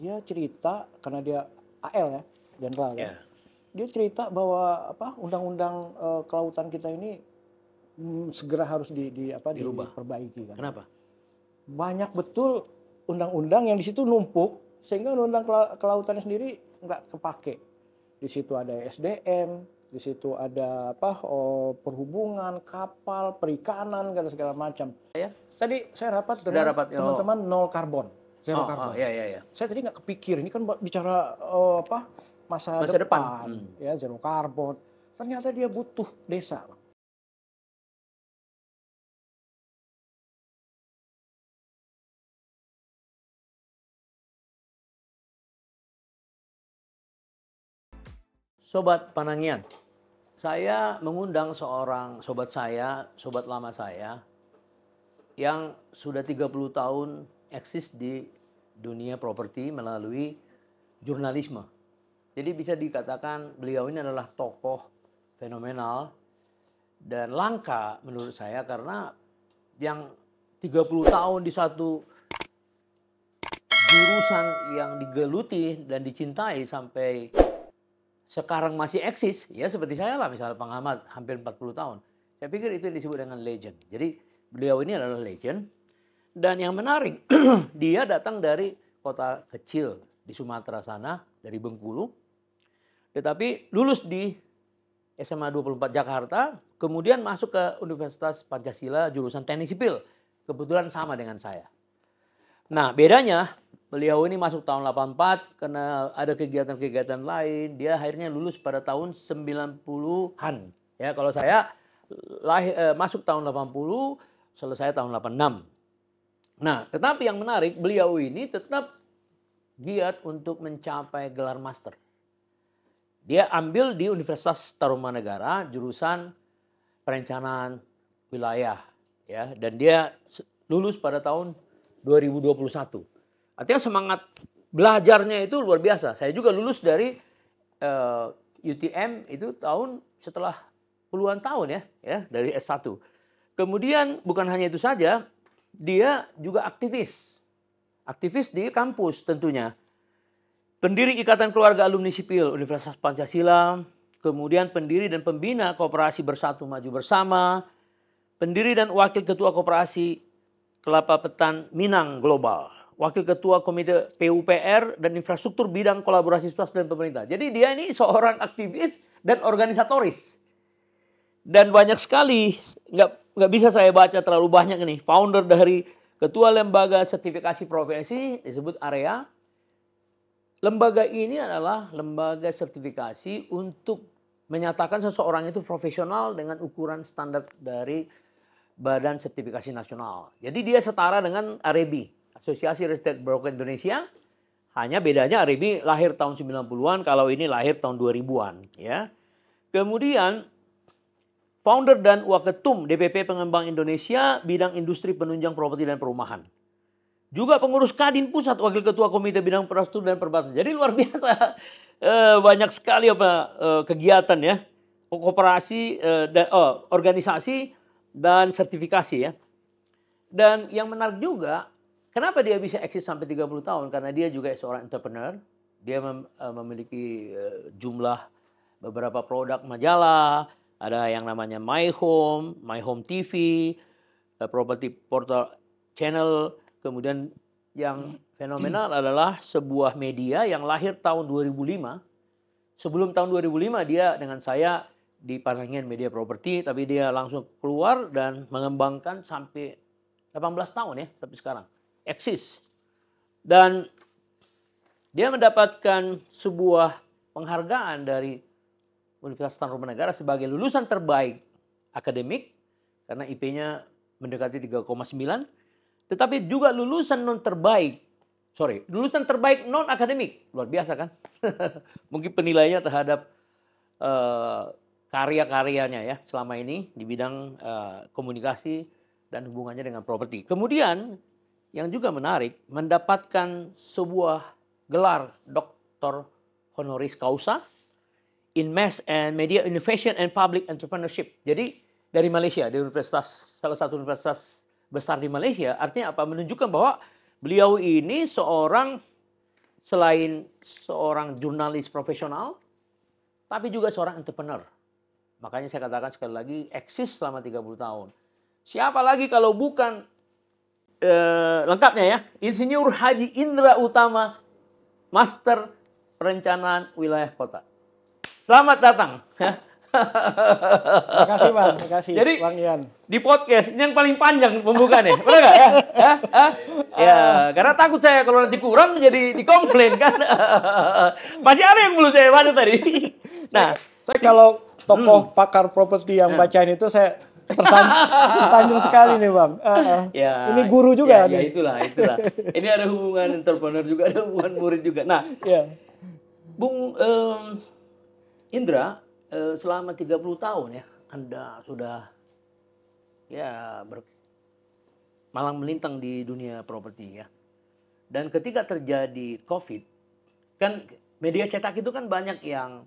dia cerita karena dia AL ya dan yeah. ya iya. Dia cerita bahwa apa undang-undang uh, kelautan kita ini mm, segera harus di, di apa Dirubah. diperbaiki kan. Kenapa? Banyak betul undang-undang yang di situ numpuk sehingga undang-undang kelautannya sendiri nggak kepake. Di situ ada SDM, di situ ada apa oh, perhubungan, kapal, perikanan, segala macam. Ya. Tadi saya rapat dengan oh. teman-teman nol karbon. Zero oh, Oh, iya, iya, iya. Saya tadi nggak kepikir, ini kan bicara uh, apa masa, masa depan, depan. Hmm. ya zero carbon. Ternyata dia butuh desa. Sobat Panangian, saya mengundang seorang sobat saya, sobat lama saya, yang sudah 30 tahun eksis di dunia properti melalui jurnalisme. Jadi bisa dikatakan beliau ini adalah tokoh fenomenal dan langka menurut saya karena yang 30 tahun di satu jurusan yang digeluti dan dicintai sampai sekarang masih eksis ya seperti saya lah misalnya pengamat hampir 40 tahun saya pikir itu yang disebut dengan legend jadi beliau ini adalah legend dan yang menarik, dia datang dari kota kecil di Sumatera sana, dari Bengkulu. Tetapi lulus di SMA 24 Jakarta, kemudian masuk ke Universitas Pancasila jurusan teknik sipil. Kebetulan sama dengan saya. Nah, bedanya beliau ini masuk tahun 84 karena ada kegiatan-kegiatan lain, dia akhirnya lulus pada tahun 90-an. Ya, kalau saya lahir, eh, masuk tahun 80, selesai tahun 86. Nah, tetapi yang menarik beliau ini tetap giat untuk mencapai gelar master. Dia ambil di Universitas Tarumanegara jurusan perencanaan wilayah ya dan dia lulus pada tahun 2021. Artinya semangat belajarnya itu luar biasa. Saya juga lulus dari uh, eh, UTM itu tahun setelah puluhan tahun ya, ya dari S1. Kemudian bukan hanya itu saja, dia juga aktivis. Aktivis di kampus tentunya. Pendiri Ikatan Keluarga Alumni Sipil Universitas Pancasila, kemudian pendiri dan pembina Koperasi Bersatu Maju Bersama, pendiri dan wakil ketua Koperasi Kelapa Petan Minang Global, wakil ketua Komite PUPR dan infrastruktur bidang kolaborasi swasta dan pemerintah. Jadi dia ini seorang aktivis dan organisatoris. Dan banyak sekali nggak nggak bisa saya baca terlalu banyak nih. Founder dari Ketua Lembaga Sertifikasi Profesi disebut area. Lembaga ini adalah lembaga sertifikasi untuk menyatakan seseorang itu profesional dengan ukuran standar dari Badan Sertifikasi Nasional. Jadi dia setara dengan Arebi, Asosiasi Real Estate Broker Indonesia. Hanya bedanya Arebi lahir tahun 90-an, kalau ini lahir tahun 2000-an. Ya. Kemudian founder dan waketum DPP Pengembang Indonesia bidang industri penunjang properti dan perumahan. Juga pengurus Kadin Pusat, wakil ketua Komite Bidang Infrastruktur dan Perbatasan. Jadi luar biasa e, banyak sekali apa e, kegiatan ya, kooperasi e, eh, da, oh, organisasi dan sertifikasi ya. Dan yang menarik juga, kenapa dia bisa eksis sampai 30 tahun? Karena dia juga seorang entrepreneur. Dia mem, memiliki jumlah beberapa produk majalah, ada yang namanya My Home, My Home TV, eh, Property Portal Channel. Kemudian yang fenomenal adalah sebuah media yang lahir tahun 2005. Sebelum tahun 2005 dia dengan saya di Parangin Media properti, tapi dia langsung keluar dan mengembangkan sampai 18 tahun ya sampai sekarang. Eksis. Dan dia mendapatkan sebuah penghargaan dari Universitas Negara sebagai lulusan terbaik akademik karena IP-nya mendekati 3,9 tetapi juga lulusan non terbaik sorry lulusan terbaik non akademik luar biasa kan mungkin penilaiannya terhadap uh, karya-karyanya ya selama ini di bidang uh, komunikasi dan hubungannya dengan properti kemudian yang juga menarik mendapatkan sebuah gelar doktor honoris causa in Mass and Media Innovation and Public Entrepreneurship. Jadi dari Malaysia, dari universitas salah satu universitas besar di Malaysia, artinya apa? Menunjukkan bahwa beliau ini seorang selain seorang jurnalis profesional, tapi juga seorang entrepreneur. Makanya saya katakan sekali lagi eksis selama 30 tahun. Siapa lagi kalau bukan eh, lengkapnya ya, Insinyur Haji Indra Utama, Master Perencanaan Wilayah Kota. Selamat datang. Terima kasih Bang, terima kasih Jadi, Bang Ian. Di podcast ini yang paling panjang pembukaannya. Benar enggak ya? ya, ya. Ya, karena takut saya kalau nanti kurang jadi dikomplain kan. Masih ada yang belum saya baca tadi. Nah, saya, saya kalau tokoh hmm. pakar properti yang ya. bacain itu saya tersanjung sekali nih bang. Uh, uh. Ya, ini guru juga ya, Ya itulah, itulah. ini ada hubungan entrepreneur juga, ada hubungan murid juga. Nah, ya. Bung, um, Indra, eh, selama 30 tahun ya, Anda sudah ya ber, malang melintang di dunia properti ya. Dan ketika terjadi COVID, kan media cetak itu kan banyak yang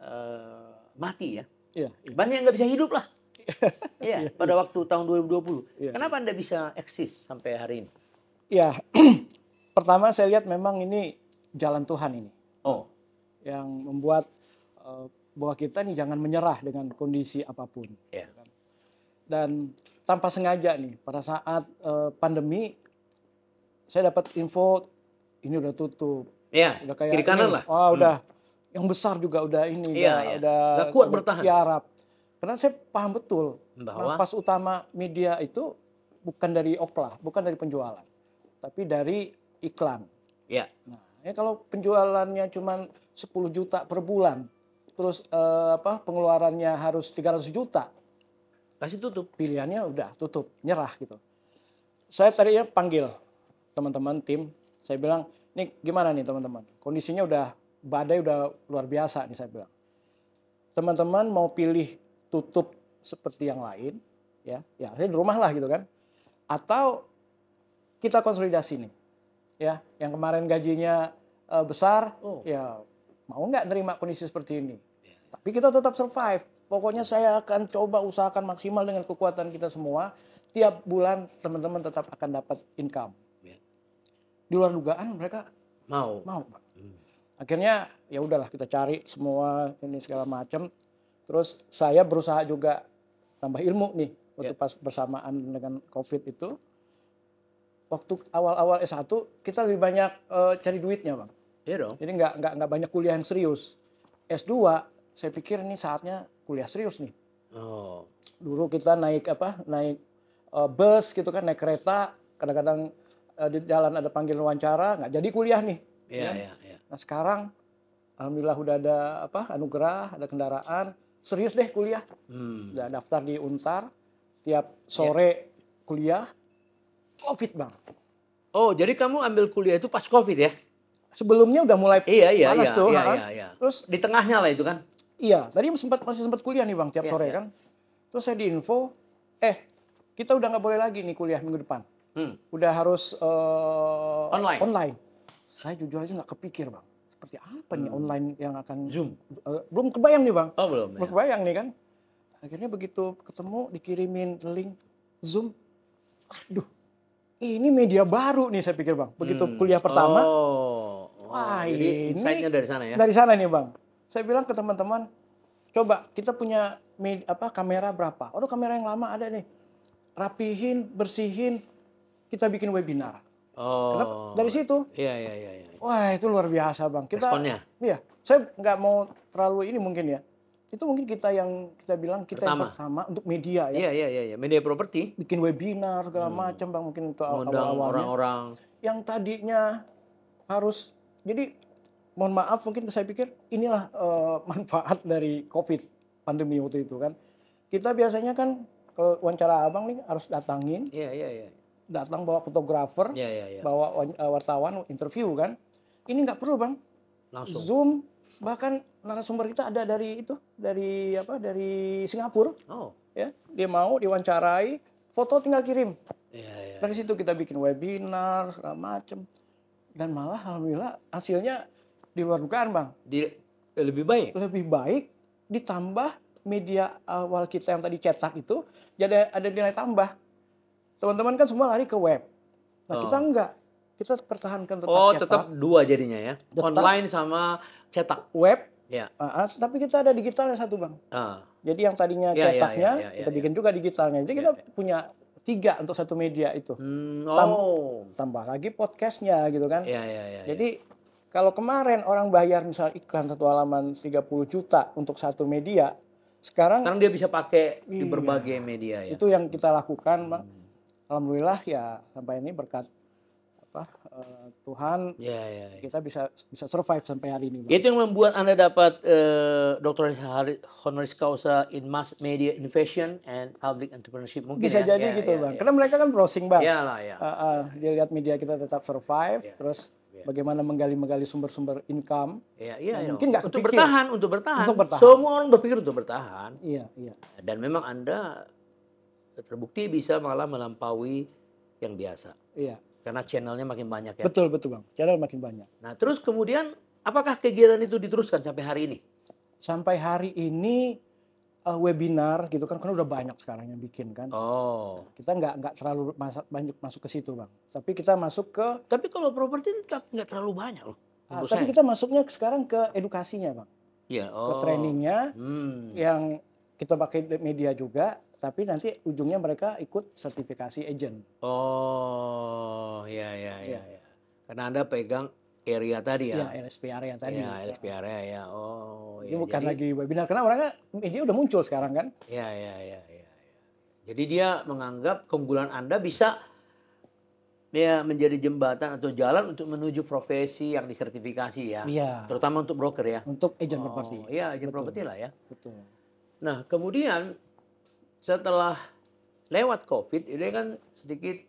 uh, mati ya. Iya, iya, Banyak yang nggak bisa hidup lah. ya iya, pada waktu tahun 2020. Iya. Kenapa Anda bisa eksis sampai hari ini? Ya, pertama saya lihat memang ini jalan Tuhan ini. Oh. Yang membuat Eh, bahwa kita nih jangan menyerah dengan kondisi apapun. Yeah. Dan tanpa sengaja nih pada saat uh, pandemi saya dapat info ini udah tutup. Iya. Yeah. Udah kayak kanan ini, lah. Wah, oh, udah yang besar juga udah ini yeah, udah, yeah. udah Gak kuat udah bertahan. Tiarap. Karena saya paham betul bahwa nafas utama media itu bukan dari oklah, bukan dari penjualan, tapi dari iklan. Yeah. Nah, ya kalau penjualannya cuma 10 juta per bulan, terus uh, apa pengeluarannya harus 300 juta pasti tutup pilihannya udah tutup nyerah gitu saya tadi ya panggil teman-teman tim saya bilang ini gimana nih teman-teman kondisinya udah badai udah luar biasa nih saya bilang teman-teman mau pilih tutup seperti yang lain ya ya di rumah lah gitu kan atau kita konsolidasi nih ya yang kemarin gajinya eh, besar oh. ya mau nggak nerima kondisi seperti ini. Iya, iya. Tapi kita tetap survive. Pokoknya saya akan coba usahakan maksimal dengan kekuatan kita semua. Tiap bulan teman-teman tetap akan dapat income. Iya. Di luar dugaan mereka mau. Mau, hmm. Akhirnya ya udahlah kita cari semua ini segala macam. Terus saya berusaha juga tambah ilmu nih waktu pas bersamaan dengan COVID itu. Waktu awal-awal S1 kita lebih banyak uh, cari duitnya, Bang Iya dong. Jadi nggak nggak nggak banyak kuliah yang serius. S2 saya pikir ini saatnya kuliah serius nih. Oh. Dulu kita naik apa? Naik uh, bus gitu kan, naik kereta, kadang-kadang uh, di jalan ada panggilan wawancara, nggak jadi kuliah nih. Iya, yeah, iya, kan? yeah, yeah. Nah, sekarang alhamdulillah udah ada apa? anugerah, ada kendaraan, serius deh kuliah. Hmm. Udah daftar di Untar tiap sore kuliah. Covid, Bang. Oh, jadi kamu ambil kuliah itu pas Covid ya? sebelumnya udah mulai iya, iya, panas iya, tuh. Iya, kan? iya, iya. Terus di tengahnya lah itu kan. Iya, tadi sempat masih sempat kuliah nih Bang tiap iya, sore iya. kan. Terus saya diinfo, eh kita udah nggak boleh lagi nih kuliah minggu depan. Hmm. Udah harus uh, online. online. Saya jujur aja nggak kepikir Bang. Seperti apa hmm. nih online yang akan Zoom? Uh, belum kebayang nih Bang. Oh, belum. Belum ya. kebayang nih kan. Akhirnya begitu ketemu dikirimin link Zoom. Aduh. Ini media baru nih saya pikir Bang. Begitu hmm. kuliah pertama. Oh Oh, Wah, jadi insight dari sana ya. Dari sana nih, Bang. Saya bilang ke teman-teman, coba kita punya apa kamera berapa? Aduh, kamera yang lama ada nih. Rapihin, bersihin, kita bikin webinar. Oh. Kenapa? Dari situ. Iya, iya, iya, iya. Wah, itu luar biasa, Bang. Kita Responnya. Iya. Saya nggak mau terlalu ini mungkin ya itu mungkin kita yang kita bilang kita pertama. yang pertama untuk media ya. Iya, iya iya iya, media properti. Bikin webinar segala hmm. macam bang mungkin untuk awal-awalnya. orang-orang yang tadinya harus jadi mohon maaf mungkin saya pikir inilah uh, manfaat dari COVID pandemi waktu itu kan. Kita biasanya kan kalau wawancara abang nih harus datangin. yeah, yeah, Yeah. Datang bawa fotografer, yeah, yeah, yeah. bawa eh, wartawan interview kan. Ini nggak perlu bang. Langsung. Zoom bahkan narasumber kita ada dari itu dari apa dari Singapura. Oh. Ya dia mau diwawancarai, foto tinggal kirim. Iya iya. Dari situ kita bikin webinar segala macam dan malah alhamdulillah hasilnya di luar dugaan bang di, eh, lebih baik lebih baik ditambah media awal eh, kita yang tadi cetak itu jadi ada nilai tambah teman-teman kan semua lari ke web nah oh. kita enggak kita pertahankan tetap oh cetak. dua jadinya ya tetap online sama cetak web ya uh, tapi kita ada digitalnya satu bang uh. jadi yang tadinya ya, ya, cetaknya ya, ya, ya, kita ya. bikin juga digitalnya jadi ya, kita ya. punya tiga untuk satu media itu. Hmm, oh. tambah lagi podcastnya gitu kan. Iya, iya, iya. Jadi ya. kalau kemarin orang bayar misal iklan satu halaman 30 juta untuk satu media, sekarang sekarang dia bisa pakai iya, di berbagai media ya. Itu yang kita lakukan, Bang. Hmm. Alhamdulillah ya sampai ini berkat apa uh, Tuhan ya, ya, ya. kita bisa bisa survive sampai hari ini. Itu yang membuat anda dapat uh, doktor honoris causa in mass media innovation and public entrepreneurship mungkin bisa ya? jadi ya, gitu ya, bang. Ya. Karena mereka kan browsing bang. Ya lah eh, ya. Uh, uh, dia lihat media kita tetap survive, ya. terus ya. bagaimana menggali-menggali sumber-sumber income. Ya, iya, ya, iya. nah, mungkin nggak untuk bertahan, untuk bertahan. Untuk bertahan. Semua orang berpikir untuk bertahan. Iya, iya. Dan memang Anda terbukti bisa malah melampaui yang biasa. Iya. Karena channelnya makin banyak ya. Betul betul bang, channel makin banyak. Nah terus kemudian apakah kegiatan itu diteruskan sampai hari ini? Sampai hari ini uh, webinar gitu kan karena udah banyak sekarang yang bikin kan. Oh. Kita nggak nggak terlalu masuk banyak masuk ke situ bang. Tapi kita masuk ke. Tapi kalau properti tetap nggak terlalu banyak loh. Nah, tapi kita masuknya sekarang ke edukasinya bang. Iya. oh. Ke trainingnya oh. hmm. yang kita pakai media juga tapi nanti ujungnya mereka ikut sertifikasi agent. Oh, ya ya ya. Iya. ya. Karena Anda pegang area tadi ya. Iya, LSP area tadi. Iya, LSP area ya. Oh, Ini iya, bukan Jadi, lagi webinar karena orangnya media udah muncul sekarang kan? Iya, iya, iya, iya, iya. Jadi dia menganggap keunggulan Anda bisa ya menjadi jembatan atau jalan untuk menuju profesi yang disertifikasi ya. Iya. Terutama untuk broker ya. Untuk agent oh, properti. Iya, agent properti lah ya. Betul. Nah, kemudian setelah lewat COVID ini kan sedikit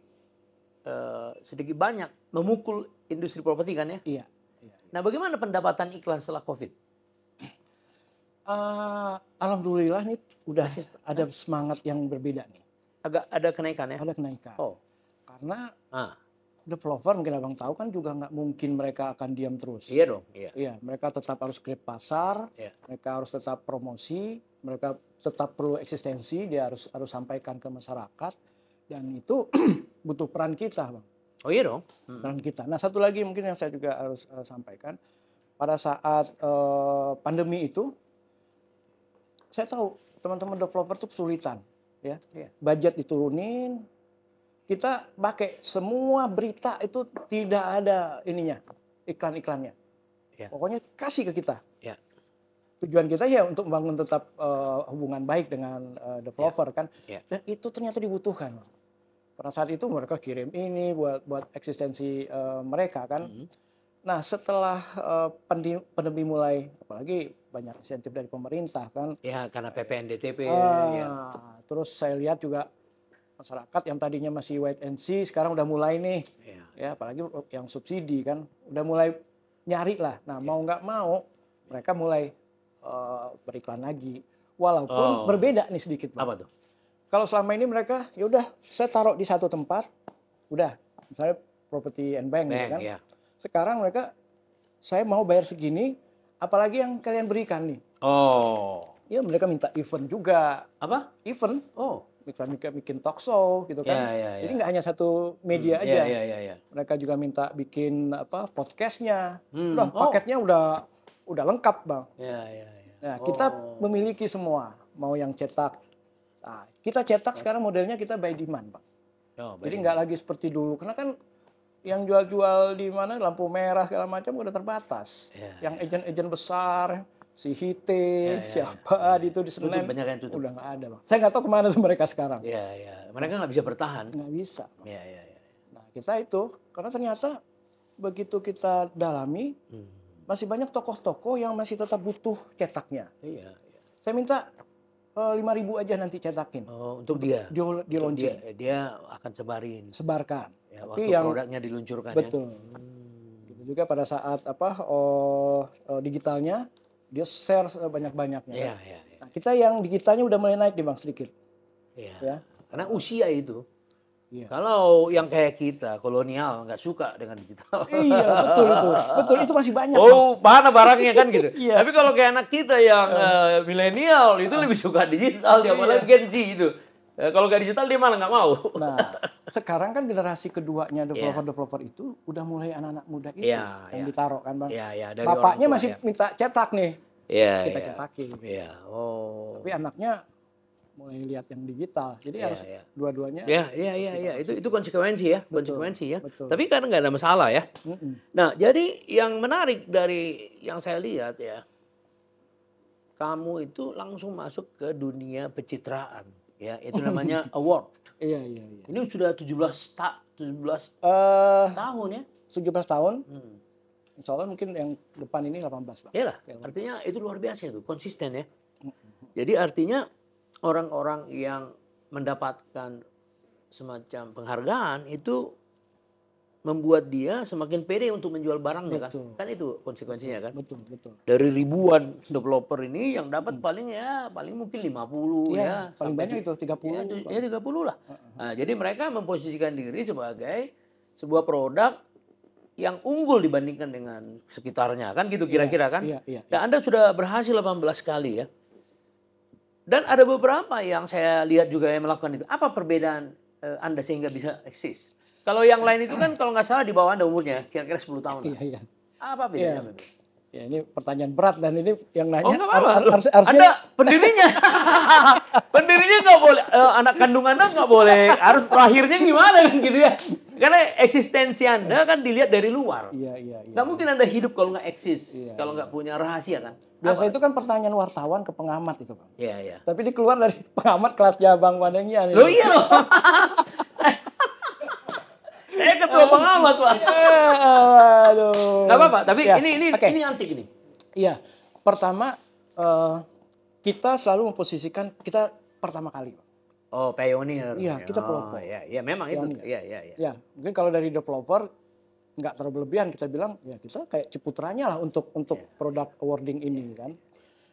uh, sedikit banyak memukul industri properti kan ya? Iya. Nah bagaimana pendapatan iklan setelah COVID? Uh, alhamdulillah nih udah Masih, ada semangat yang berbeda nih. Agak ada kenaikan ya? Ada kenaikan. Oh. Karena ah. developer mungkin abang tahu kan juga nggak mungkin mereka akan diam terus. Iya dong. Iya. iya mereka tetap harus grab pasar. Iya. Mereka harus tetap promosi. Mereka tetap perlu eksistensi, dia harus harus sampaikan ke masyarakat dan itu butuh peran kita, Bang. Oh iya dong. Hmm. Peran kita. Nah, satu lagi mungkin yang saya juga harus uh, sampaikan pada saat uh, pandemi itu saya tahu teman-teman developer itu kesulitan, ya. iya. Budget diturunin, kita pakai semua berita itu tidak ada ininya, iklan-iklannya. Iya. Pokoknya kasih ke kita. Iya tujuan kita ya untuk membangun tetap uh, hubungan baik dengan uh, developer yeah. kan yeah. dan itu ternyata dibutuhkan pada saat itu mereka kirim ini buat buat eksistensi uh, mereka kan mm -hmm. nah setelah uh, pandemi mulai apalagi banyak insentif dari pemerintah kan ya karena PPNDTP uh, ah, ya. terus saya lihat juga masyarakat yang tadinya masih wait and see sekarang udah mulai nih ya, ya apalagi yang subsidi kan udah mulai nyari lah nah yeah. mau nggak mau mereka mulai Eh, beriklan lagi. Walaupun oh. berbeda nih sedikit. Bang. Apa tuh? Kalau selama ini mereka ya udah saya taruh di satu tempat, udah misalnya property and bank, ya bank gitu kan. Ya. Sekarang mereka saya mau bayar segini, apalagi yang kalian berikan nih. Oh. Ya mereka minta event juga. Apa? Event. Oh. Mereka bikin, bikin talk show gitu kan. Ya, ya, ya. Jadi nggak hanya satu media hmm, aja. Ya, ya, ya, ya. Mereka juga minta bikin apa podcastnya. Hmm. Udah oh. paketnya udah udah lengkap bang. Ya, ya, ya. Nah kita oh. memiliki semua, mau yang cetak. Nah, kita cetak sekarang modelnya kita by demand bang. Oh, Jadi nggak lagi seperti dulu, karena kan yang jual-jual di mana lampu merah segala macam udah terbatas. Ya, yang ejen-ejen ya. besar, si Hite, ya, ya, ya. siapa ya, ya. itu di Senen. banyak yang tutup. Udah nggak ada bang. Saya nggak tahu kemana mereka sekarang. Iya, iya. Mereka nggak bisa bertahan. Nggak bisa. Iya, iya. Ya. Nah kita itu, karena ternyata begitu kita dalami, hmm masih banyak tokoh-tokoh yang masih tetap butuh cetaknya. Iya. iya. Saya minta eh, lima uh, ribu aja nanti cetakin. Oh, untuk dia. Di, di untuk dia, dia akan sebarin. Sebarkan. Ya, Tapi yang produknya diluncurkan. Ya? Betul. Ya. Hmm. Gitu juga pada saat apa uh, uh, digitalnya dia share banyak-banyaknya. Iya, kan? iya, iya. Nah, kita yang digitalnya udah mulai naik nih bang sedikit. Iya. Ya. Karena usia itu. Yeah. Kalau yang kayak kita kolonial nggak suka dengan digital. Iya betul itu, betul itu masih banyak. Oh bang. mana barangnya kan gitu. iya. Tapi kalau kayak anak kita yang uh, milenial itu lebih suka digital dia malah yeah. Gen Z itu. Ya, kalau nggak digital dia malah nggak mau. Nah sekarang kan generasi keduanya iya. developer yeah. developer itu udah mulai anak-anak muda itu yeah, yang yeah. ditaruh kan bang. Yeah, yeah, Bapaknya masih yeah. minta cetak nih. Iya. Yeah, kita yeah. cetakin. Iya. Yeah. Oh. Tapi anaknya mulai lihat yang digital. Jadi yeah, harus yeah. dua-duanya. Ya, iya, ya, Itu itu konsekuensi ya, betul, konsekuensi ya. Betul. Tapi kan nggak ada masalah ya. Mm -mm. Nah, jadi yang menarik dari yang saya lihat ya, kamu itu langsung masuk ke dunia pencitraan. Ya, itu oh, namanya iya. award. Iya, iya, iya. Ini sudah 17 ta 17 uh, eh, tahun ya. 17 tahun. Hmm. Insya mungkin yang depan ini 18, Pak. lah. artinya itu luar biasa itu, konsisten ya. Jadi artinya orang-orang yang mendapatkan semacam penghargaan itu membuat dia semakin pede untuk menjual barangnya kan? betul. kan kan itu konsekuensinya kan betul betul dari ribuan developer ini yang dapat hmm. paling ya paling mungkin 50 ya, ya paling banyak itu 30 ya, ya 30 lah nah, jadi mereka memposisikan diri sebagai sebuah produk yang unggul dibandingkan dengan sekitarnya kan gitu iya, kira-kira kan? Ya ya, ya. Nah, Anda sudah berhasil 18 kali ya. Dan ada beberapa yang saya lihat juga yang melakukan itu. Apa perbedaan uh, Anda sehingga bisa eksis? Kalau yang lain itu kan kalau nggak salah di bawah Anda umurnya, kira-kira 10 tahun. Iya, iya. Apa iya. bedanya? Iya. Ya, ini pertanyaan berat dan ini yang nanya oh, apa -apa. harus harusnya Anda pendirinya. pendirinya nggak boleh uh, anak kandung Anda nggak boleh harus terakhirnya gimana kan gitu ya. Karena eksistensi Anda kan dilihat dari luar. Iya, iya, iya. Nggak mungkin Anda hidup kalau nggak eksis, iya, kalau iya. nggak punya rahasia kan. Biasa Apa? itu kan pertanyaan wartawan ke pengamat itu, Bang. Iya, iya. Tapi dia keluar dari pengamat kelas jabang Wadengian. Loh iya loh. Saya ketua pengamat, Pak. Iya, aduh. Gak apa-apa, tapi ya. ini ini okay. ini antik ini. Iya. Pertama, uh, kita selalu memposisikan kita pertama kali, Pak Oh, pioneer. Iya, kita oh, pelopor. Iya, ya, iya, memang pioneer. Iya itu. Iya, iya, iya. Ya, mungkin kalau dari developer nggak terlalu berlebihan kita bilang ya kita kayak ciputranya lah untuk untuk ya. produk awarding ini ya. kan.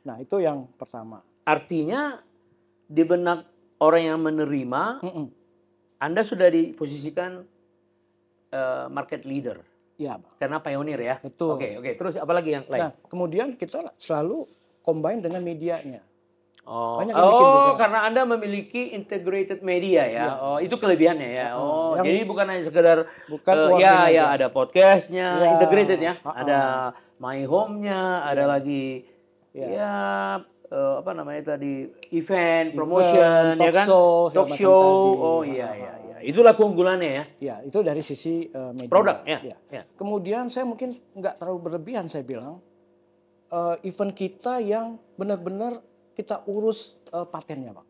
Nah, itu yang pertama. Artinya di benak orang yang menerima, mm -mm. Anda sudah diposisikan uh, market leader. Iya, Karena pionir ya. Betul. Oke, okay, oke. Okay. Terus apalagi yang lain? Nah, kemudian kita selalu combine dengan medianya. Oh, Banyak yang oh bikin karena Anda memiliki integrated media ya. ya. Oh, itu kelebihannya ya. Oh, yang, jadi bukan hanya sekedar bukan uh, ya ya ada podcastnya, ya. integrated ya. Uh -uh. Ada my home-nya, ada iya. lagi iya. ya, ya uh, apa namanya tadi event, event promotion ya talk ya kan? Show, talk show. Tadi. Oh iya iya iya. Itulah keunggulannya ya. Ya, itu dari sisi uh, media. Produk ya. ya. ya. Kemudian saya mungkin nggak terlalu berlebihan saya bilang uh, event kita yang benar-benar kita urus uh, patennya, Pak.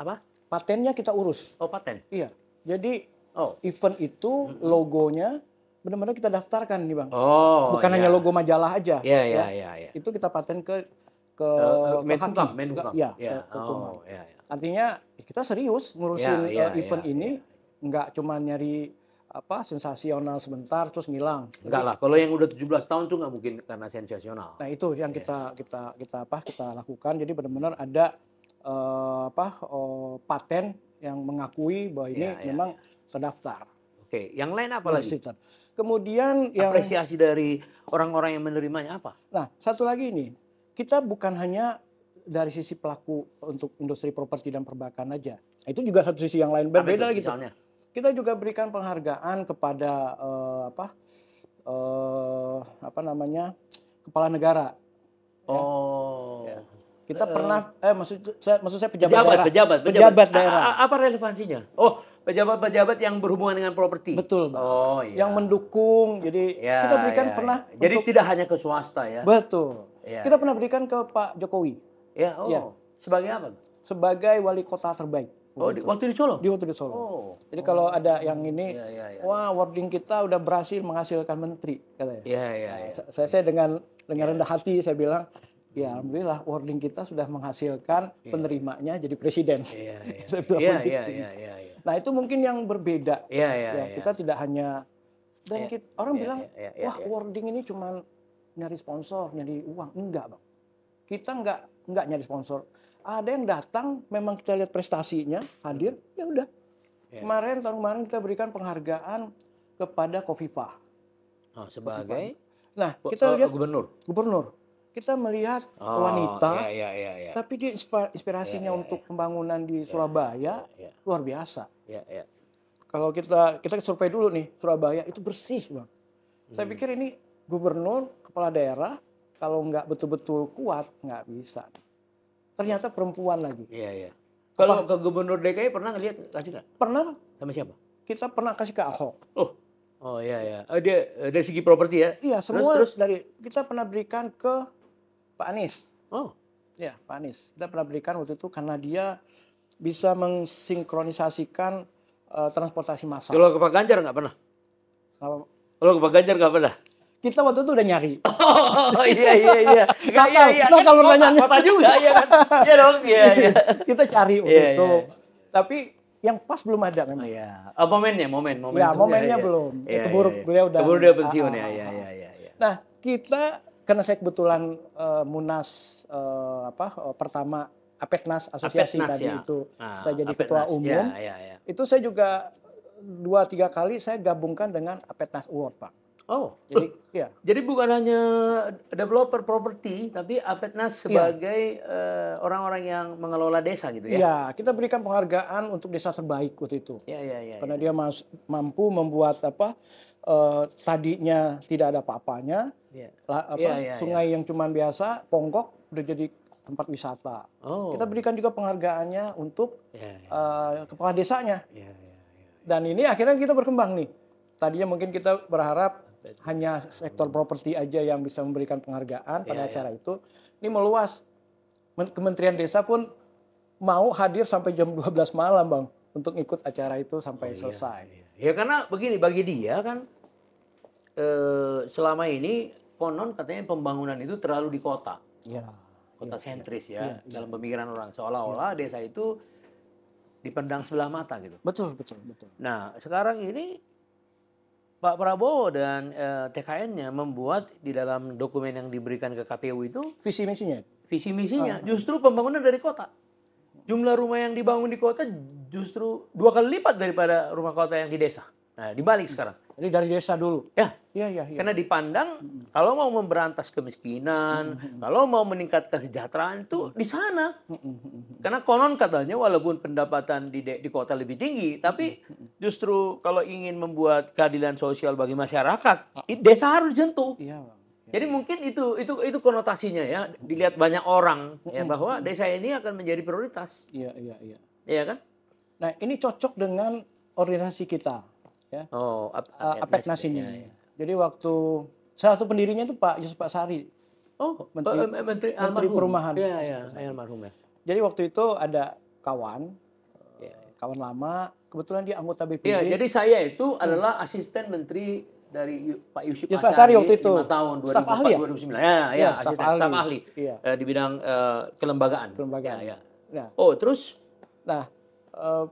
Apa? Patennya kita urus. Oh, paten. Iya. Jadi oh. event itu logonya benar-benar kita daftarkan nih, Bang. Oh. Bukan iya. hanya logo majalah aja. Iya, iya, ya. iya, ya. Itu kita paten ke ke uh, Menkumham, Menkumham. Iya, Ya. ke, oh, ya, ya. Artinya kita serius ngurusin ya, ya, event ya, ini, ya. nggak cuma nyari apa sensasional sebentar terus ngilang. Enggak lah, kalau yang udah 17 tahun tuh nggak mungkin karena sensasional. Nah, itu yang iya. kita yeah. kita kita apa kita lakukan. Jadi benar-benar ada uh, apa uh, paten yang mengakui bahwa ini yeah, yeah. memang iya. terdaftar. Oke, okay. yang lain apa lagi? Kemudian yang apresiasi dari orang-orang yang menerimanya apa? Nah, satu lagi ini, kita bukan hanya dari sisi pelaku untuk industri properti dan perbankan aja. Itu juga satu sisi yang lain berbeda gitu. Misalnya? Kita juga berikan penghargaan kepada uh, apa uh, apa namanya kepala negara. Ya. Oh. Ya. Kita uh, pernah eh maksud saya maksud saya pejabat, pejabat daerah. Pejabat, pejabat, pejabat daerah. A, apa relevansinya? Oh, pejabat-pejabat yang berhubungan dengan properti. Betul, Bang. Oh, iya. Yang mendukung. Jadi ya, kita berikan ya, ya. pernah ya. Jadi untuk, tidak hanya ke swasta ya. Betul. Ya, kita pernah berikan ke Pak Jokowi. Ya, ya. oh. Ya. Sebagai apa? Sebagai wali kota terbaik. Oh, di, gitu. waktu di Solo? Di waktu di Solo. Oh. Jadi kalau ada yang ini, ya, ya, ya. wah wording kita udah berhasil menghasilkan menteri katanya. Iya, iya, nah, iya. Saya, saya dengan dengan iya. rendah hati saya bilang, ya alhamdulillah wording kita sudah menghasilkan iya. penerimanya jadi presiden. Iya, iya. iya. Iya, iya, iya. Nah, itu mungkin yang berbeda. Iya, iya, ya, Kita tidak hanya dan kita, orang bilang, wah wording ini cuma nyari sponsor, nyari uang. Enggak, Bang. Kita enggak enggak nyari sponsor ada yang datang memang kita lihat prestasinya hadir, ya udah. Yeah. Kemarin tahun kemarin kita berikan penghargaan kepada Kofifa. Ah, nah, oh, sebagai Kofifa. Nah, kita lihat gubernur. Gubernur. Kita melihat oh, wanita. Yeah, yeah, yeah, ya. Tapi dia inspirasinya ya, ya, untuk pembangunan di Surabaya luar biasa. Kalau kita kita survei dulu nih Surabaya itu bersih, Bang. Hmm. Saya pikir ini gubernur, kepala daerah kalau nggak betul-betul kuat nggak bisa ternyata perempuan lagi. Iya, iya. Kalau ke gubernur DKI pernah ngelihat kasih nggak? Pernah. Sama siapa? Kita pernah kasih ke Ahok. Oh, oh iya iya. Oh, dia eh, dari segi properti ya? Iya, semua terus, terus? dari kita pernah berikan ke Pak Anies. Oh. Iya, Pak Anies. Kita pernah berikan waktu itu karena dia bisa mensinkronisasikan uh, transportasi massal. Kalau ke Pak Ganjar nggak pernah? Kalau ke Pak Ganjar nggak pernah? kita waktu itu udah nyari. Oh, iya iya iya. Nah, iya, iya. nah kalau nanya kota juga iya kan. Iya dong, iya iya. kita cari waktu iya, itu. Iya, Tapi yang pas belum ada memang. Oh, iya. Oh, momennya, momen, momen. Ya, momennya iya. belum. Iya, iya. keburu iya, iya. beliau udah. Keburu dia pensiun ya, ah, iya ah, ah. iya iya. Nah, kita karena saya kebetulan uh, Munas uh, apa uh, pertama Apetnas asosiasi Apetnas, tadi ya. itu ah, saya jadi Apetnas, ketua umum. Iya iya. iya. Itu saya juga dua tiga kali saya gabungkan dengan Apetnas Award, Pak. Oh, jadi ya. Jadi bukan hanya developer properti, tapi APETNAS iya. sebagai eh, orang-orang ya. uh, yang mengelola desa gitu ya. Iya, kita berikan penghargaan untuk desa terbaik waktu itu. Iya, iya, iya. Karena ya. dia mas, mampu membuat apa uh, tadinya tidak ada apa-apanya, Iya. iya apa, ya, ya, sungai ya. yang cuman biasa, ponggok udah jadi tempat wisata. Oh. Kita berikan juga penghargaannya untuk ya, ya. Uh, kepala desanya. Iya, iya, ya, ya. Dan ini akhirnya kita berkembang nih. Tadinya mungkin kita berharap hanya sektor properti aja yang bisa memberikan penghargaan pada yeah, iya. acara yeah. itu. Ini meluas. Kementerian Desa pun mau hadir sampai jam 12 malam, Bang, untuk ikut acara itu sampai oh, iya, selesai. Iya. Ya karena begini bagi dia kan eh, selama ini konon katanya pembangunan itu terlalu di kota. Iya. Kota iya, ya, sentris ya, ya, ya dalam pemikiran orang seolah-olah ya. desa itu dipendang sebelah mata gitu. Betul, betul, betul. Nah, sekarang ini Pak Prabowo dan eh, TKN-nya membuat di dalam dokumen yang diberikan ke KPU itu visi misinya. Visi misinya oh. justru pembangunan dari kota. Jumlah rumah yang dibangun di kota justru dua kali lipat daripada rumah kota yang di desa. Nah, dibalik sekarang. Jadi dari desa dulu. Ya, Ya, ya, ya. Karena dipandang kalau mau memberantas kemiskinan, kalau mau meningkatkan kesejahteraan itu di sana. Hmm. Karena konon katanya walaupun pendapatan di di kota lebih tinggi, tapi justru kalau ingin membuat keadilan sosial bagi masyarakat, ah. desa harus jentuh. Ya, Jadi iya. mungkin itu itu itu konotasinya ya dilihat banyak orang ya bahwa desa ini akan menjadi prioritas. Iya iya iya. Iya kan? Nah ini cocok dengan organisasi kita ya. Oh, ap, uh, eh, apeknas ya, ini. Ya, ya. Jadi waktu salah satu pendirinya itu Pak Yusuf Pak Sari. Oh, Menteri, uh, Menteri, Menteri Perumahan. Iya, iya, almarhum ya. Jadi waktu itu ada kawan, iya, iya. kawan lama, kebetulan dia anggota BPD. Iya, jadi saya itu hmm. adalah asisten Menteri dari Pak Yusuf ya, Sari waktu itu. 5 tahun 2004 ya? ya, ya, iya, staf ahli ya? Ya, ya, ya staf ahli, staf ahli ya. Eh, di bidang uh, kelembagaan. Kelembagaan. Ya, ya. Nah, oh, terus nah uh,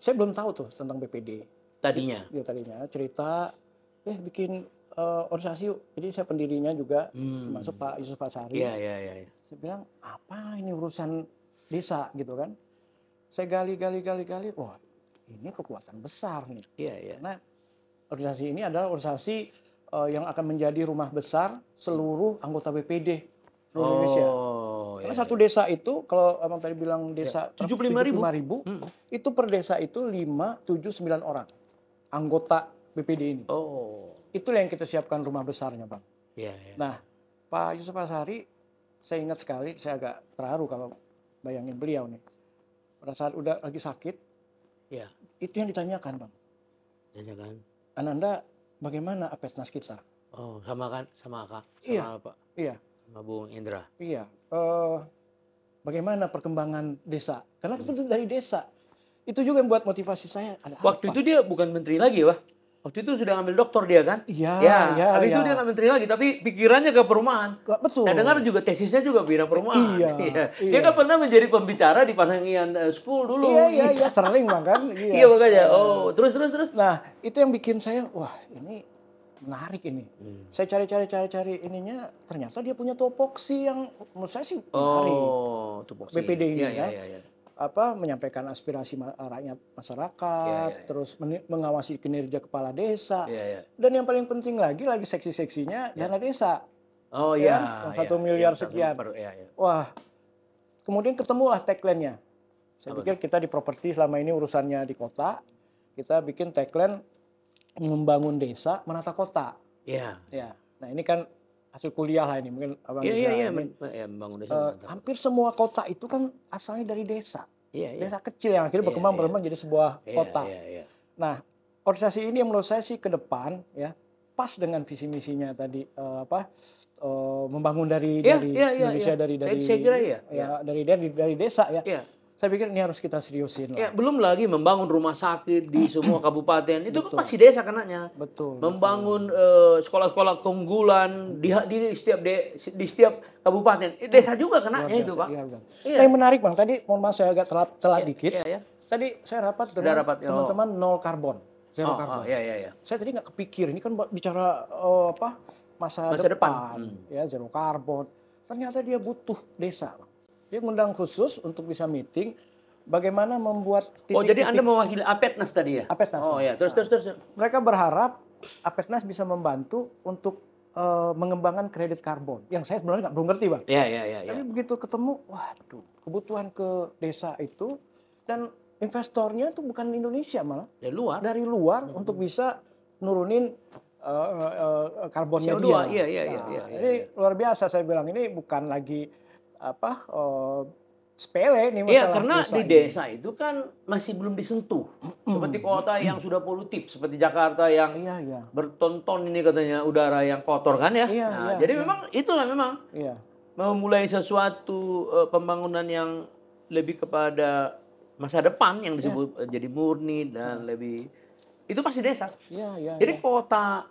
saya belum tahu tuh tentang BPD. Tadinya. Ya, tadinya cerita eh bikin uh, organisasi yuk. Jadi saya pendirinya juga, hmm. masuk Pak Yusuf Asari. Iya, iya, iya, iya. Saya bilang, apa ini urusan desa gitu kan. Saya gali, gali, gali, gali. Wah, ini kekuatan besar nih. Iya, iya. Karena organisasi ini adalah organisasi uh, yang akan menjadi rumah besar seluruh anggota BPD seluruh oh, Indonesia. Iya, Karena iya. satu desa itu, kalau abang tadi bilang desa ya, 75 ribu, 75 ribu hmm. itu per desa itu 5, 7, 9 orang anggota BPD ini. Oh. Itulah yang kita siapkan rumah besarnya, Bang. Ya, ya. Nah, Pak Yusuf Asari, saya ingat sekali, saya agak terharu kalau bayangin beliau nih. Pada saat udah lagi sakit, ya. itu yang ditanyakan, Bang. Tanyakan. Ananda, bagaimana apesnas kita? Oh, sama kan, sama Kak, sama iya. Pak. Iya. Sama Bung Indra. Iya. Uh, bagaimana perkembangan desa? Karena itu hmm. dari desa. Itu juga yang buat motivasi saya. Ada Waktu apa? itu dia bukan menteri lagi, Wah. Waktu itu sudah ngambil dokter dia kan? Iya. Ya. ya Habis ya. itu iya. dia ngambil tri lagi, tapi pikirannya ke perumahan. Betul. Saya dengar juga tesisnya juga bidang perumahan. Iya. iya. Dia kan pernah menjadi pembicara di Panahian uh, eh, School dulu. Iya iya iya sering kan? Iya. iya makanya. Iya. Oh terus terus terus. Nah itu yang bikin saya wah ini menarik ini. Hmm. Saya cari-cari cari-cari ininya, ternyata dia punya topoksi yang menurut saya sih menarik. Oh, topoksi. BPD ini ya. Iya, iya, iya apa menyampaikan aspirasi eh, rakyat masyarakat, yeah, yeah, ya. terus mengawasi kinerja kepala desa. Ya, ya. Dan yang paling penting lagi lagi seksi-seksinya dana desa. Oh iya. satu satu miliar sekian. Baru, Wah. Kemudian ketemulah tagline-nya. Saya Apa pikir kita di properti selama ini urusannya di kota, kita bikin tagline membangun desa, menata kota. Iya. Yeah. Ya. Nah, ini kan hasil kuliah lah ini mungkin abang Iya iya iya ya, membangun desa. Uh, hampir semua kota itu kan asalnya dari desa. Iya, iya. Desa kecil yang akhirnya iya, berkembang iya. berkembang jadi sebuah iya, kota. Iya, iya. Nah, organisasi ini yang menurut saya sih ke depan ya pas dengan visi misinya tadi uh, apa uh, membangun dari yeah, dari yeah, yeah, Indonesia yeah. dari dari saya kira ya, ya, ya. dari dari dari desa ya. ya. Saya pikir ini harus kita seriusin. Lah. Ya, belum lagi membangun rumah sakit di semua kabupaten. Itu kan pasti desa kenanya. Betul. Membangun eh, sekolah-sekolah uh, di, di setiap de, di setiap kabupaten. Eh, desa juga kenanya itu, Pak. Iya, iya. Nah, yang menarik, Bang. Tadi mohon maaf saya agak telat, telat ya, dikit. Ya, ya. Tadi saya rapat dengan oh. teman-teman oh. nol karbon. Zero oh, oh karbon. Oh, ya, ya, ya. Saya tadi nggak kepikir. Ini kan bicara oh, apa? masa, masa depan, depan. Hmm. ya zero karbon. Ternyata dia butuh desa. Dia ngundang khusus untuk bisa meeting bagaimana membuat titik, Oh, jadi Anda mewakili APETNAS tadi ya? APETNAS. Oh ya, terus terus terus. Mereka berharap APETNAS bisa membantu untuk uh, mengembangkan kredit karbon. Yang saya sebenarnya nggak belum ngerti, Bang. Iya, iya, iya. Ya. Tapi ya. begitu ketemu, waduh, kebutuhan ke desa itu dan investornya itu bukan Indonesia malah. Dari luar. Dari luar hmm. untuk bisa nurunin uh, uh, karbonnya dia. Iya, iya, iya, nah, iya, iya, iya. Ini luar biasa saya bilang ini bukan lagi apa uh, sepele nih iya, masalah. ya karena di desa itu kan masih belum disentuh. Seperti kota yang sudah polutif, seperti Jakarta yang iya, iya. bertonton ini katanya udara yang kotor kan ya. Iya, nah, iya, jadi iya. memang itulah memang. Iya. Memulai sesuatu uh, pembangunan yang lebih kepada masa depan yang disebut iya. eh, jadi murni dan iya. lebih itu pasti desa. Iya, iya. Jadi kota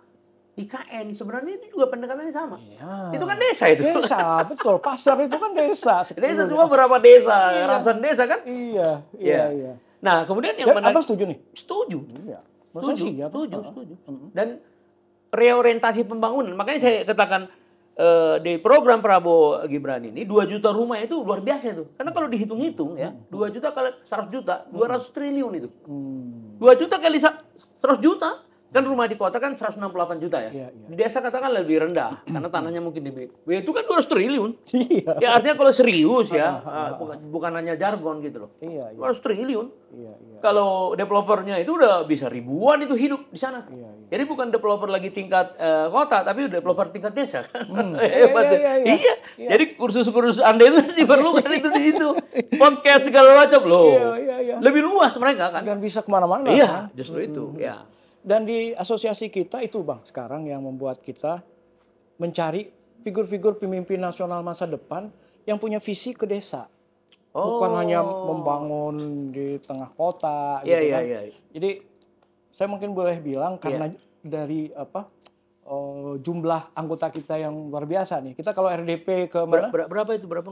IKN sebenarnya itu juga pendekatannya sama. Iya. Itu kan desa itu. Desa, betul. Pasar itu kan desa. Desa cuma berapa desa, iya. ratusan desa kan? Iya, iya, iya. iya. Nah, kemudian yang mana? menarik. setuju nih? Setuju. Iya. Masa setuju, sih, ya, setuju, apa? setuju. Dan eh, reorientasi pembangunan, makanya saya katakan eh, di program Prabowo Gibran ini 2 juta rumah itu luar biasa itu. Karena kalau dihitung-hitung ya, 2 juta kali 100 juta, 200 triliun itu. 2 mm. juta kali 100 juta Kan rumah di kota kan 168 juta ya. Yeah, yeah. Di desa katakan lebih rendah karena tanahnya mungkin di Ya itu kan 200 triliun. Iya. Ya artinya kalau serius ya, bukan, bukan hanya jargon gitu loh. Iya, yeah, 200 triliun. Yeah, yeah. Kalau developernya itu udah bisa ribuan itu hidup di sana. Yeah, yeah. Jadi bukan developer lagi tingkat uh, kota, tapi developer tingkat desa hmm. iya, ya. iya, iya, Jadi kursus-kursus Anda itu diperlukan itu di situ. Podcast segala macam loh. Yeah, yeah, yeah. Lebih luas mereka kan. Dan bisa kemana-mana. Iya, kan? justru itu. Hmm. Ya. Dan di asosiasi kita itu Bang sekarang yang membuat kita mencari figur-figur pemimpin nasional masa depan yang punya visi ke desa. Oh. Bukan hanya membangun di tengah kota yeah, gitu yeah, kan. Iya. Jadi saya mungkin boleh bilang iya. karena yeah. dari apa uh, jumlah anggota kita yang luar biasa nih. Kita kalau RDP ke mana? Ber berapa itu berapa?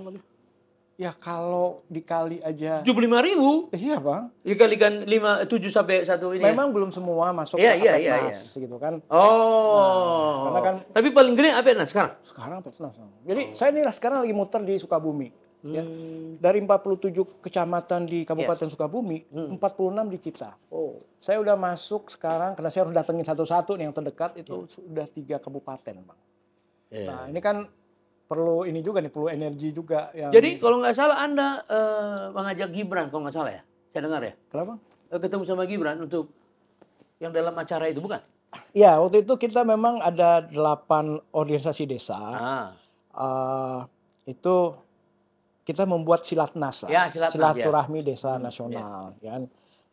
Ya kalau dikali aja. 75 ribu? Iya bang. Dikalikan 5, 7 sampai 1 ini ya? Memang ya? belum semua masuk iya, ke iya, iya, iya. gitu kan. Oh. Nah, karena kan. Tapi paling gede apa Apeknas sekarang? Sekarang nas? Jadi oh. saya lah sekarang lagi muter di Sukabumi. Ya. Hmm. Ya. Dari 47 kecamatan di Kabupaten yes. Sukabumi, hmm. 46 di kita. Oh. Saya udah masuk sekarang karena saya harus datengin satu-satu nih yang terdekat itu hmm. sudah tiga kabupaten, Bang. Yeah. Nah, ini kan perlu ini juga nih, perlu energi juga. Yang... Jadi kalau nggak salah Anda uh, mengajak Gibran kalau nggak salah ya, saya dengar ya. Kenapa? Eh, ketemu sama Gibran untuk yang dalam acara itu bukan? Ya waktu itu kita memang ada delapan organisasi desa. Ah. Uh, itu kita membuat silat lah, ya, silaturahmi ya. desa hmm, ya. nasional. Ya. Kan?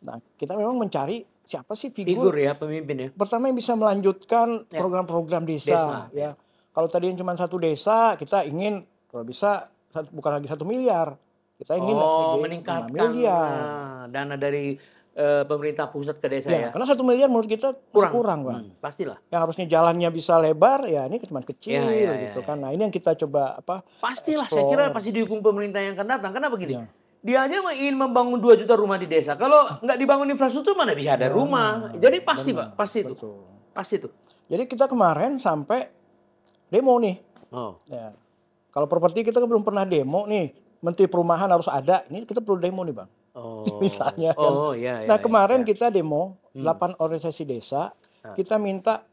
Nah kita memang mencari siapa sih figur, figur ya pemimpin ya. Pertama yang bisa melanjutkan ya. program-program ya. desa, desa ya, ya. Kalau tadi yang cuma satu desa, kita ingin kalau bisa bukan lagi satu miliar, kita ingin oh, meningkatkan miliar. Nah, dana dari e, pemerintah pusat ke desa ya. ya. Karena satu miliar menurut kita kurang, kurang pak Hmm, pastilah. Yang harusnya jalannya bisa lebar, ya ini cuma kecil ya, ya, gitu ya, kan. ya. kan. Nah ini yang kita coba apa? Pastilah, explore. saya kira pasti dihukum pemerintah yang akan datang. Karena begini. Ya dia hanya ingin membangun 2 juta rumah di desa. Kalau ah. nggak dibangun infrastruktur mana bisa ada ya, rumah. Jadi pasti benar, Pak, pasti itu. Pasti itu. Jadi kita kemarin sampai demo nih. Oh. Ya. Kalau properti kita belum pernah demo nih, Menteri Perumahan harus ada. Ini kita perlu demo nih bang. Oh. Misalnya. Kan. Oh iya. iya nah iya, kemarin iya. kita demo hmm. 8 organisasi desa. Ah. Kita minta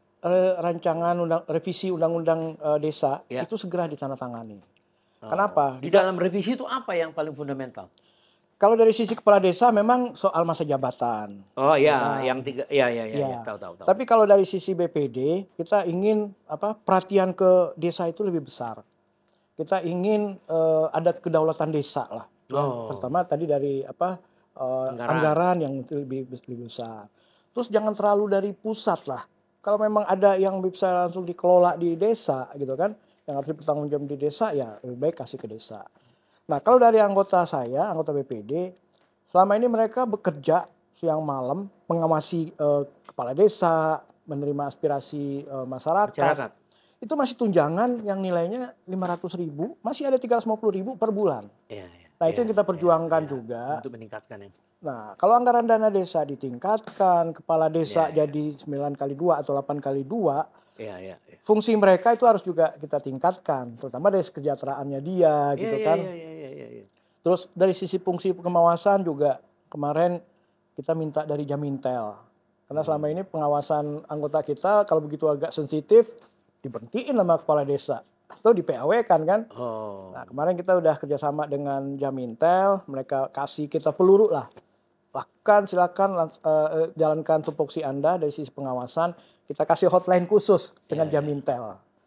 rancangan undang, revisi undang-undang uh, desa ya. itu segera ditandatangani. Oh. Kenapa? Di dalam revisi itu apa yang paling fundamental? Kalau dari sisi kepala desa memang soal masa jabatan. Oh iya, nah, yang tiga, iya iya iya, ya. ya, tahu tahu tahu. Tapi kalau dari sisi BPD, kita ingin apa perhatian ke desa itu lebih besar. Kita ingin uh, ada kedaulatan desa lah. Oh. Ya, pertama tadi dari apa uh, anggaran. anggaran yang lebih lebih besar. Terus jangan terlalu dari pusat lah. Kalau memang ada yang bisa langsung dikelola di desa gitu kan, yang harus bertanggung jawab di desa ya lebih baik kasih ke desa. Nah kalau dari anggota saya, anggota BPD, selama ini mereka bekerja siang malam mengawasi eh, kepala desa, menerima aspirasi eh, masyarakat. masyarakat. Itu masih tunjangan yang nilainya 500 ribu, masih ada 350 ribu per bulan. Ya, ya, nah itu yang iya, kita perjuangkan ya, ya, juga. Iya. Untuk meningkatkan ya. Nah, kalau anggaran dana desa ditingkatkan, kepala desa ya. jadi sembilan 9 kali 2 atau 8 kali 2, ya ya ya. fungsi mereka itu harus juga kita tingkatkan, terutama dari kesejahteraannya dia ya, gitu ya, kan. Ya, ya, ya. Iya, iya, iya, Terus dari sisi fungsi pengawasan juga kemarin kita minta dari Jamintel. Karena hmm. selama ini pengawasan anggota kita kalau begitu agak sensitif diberhentiin sama kepala desa atau di PAW kan kan. Oh. Nah kemarin kita udah kerjasama dengan Jamintel, mereka kasih kita peluru lah. Lakukan silakan uh, jalankan tupoksi Anda dari sisi pengawasan. Kita kasih hotline khusus dengan yeah. Iya. Jamintel.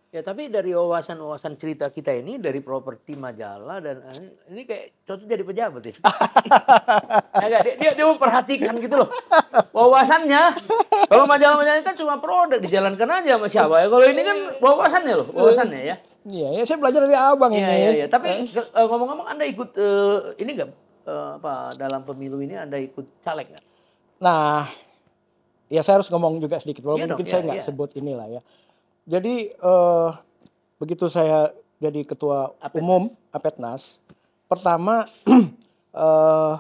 Ya tapi dari wawasan-wawasan cerita kita ini dari properti majalah dan eh, ini kayak cocok jadi pejabat ya. Agak ya dia, dia dia memperhatikan gitu loh wawasannya. Kalau majalah-majalah kan cuma produk dijalankan aja sama siapa ya. Kalau ini kan wawasannya loh, wawasannya ya. Iya, ya saya belajar dari abang iya, ya, ini. Iya, iya, tapi eh? Eh, ngomong-ngomong Anda ikut uh, ini enggak uh, apa dalam pemilu ini Anda ikut caleg nggak? Nah, ya saya harus ngomong juga sedikit walaupun ya, mungkin ya, saya iya, nggak ya. sebut inilah ya. Jadi uh, begitu saya jadi ketua Apetnas. umum Apetnas, pertama uh,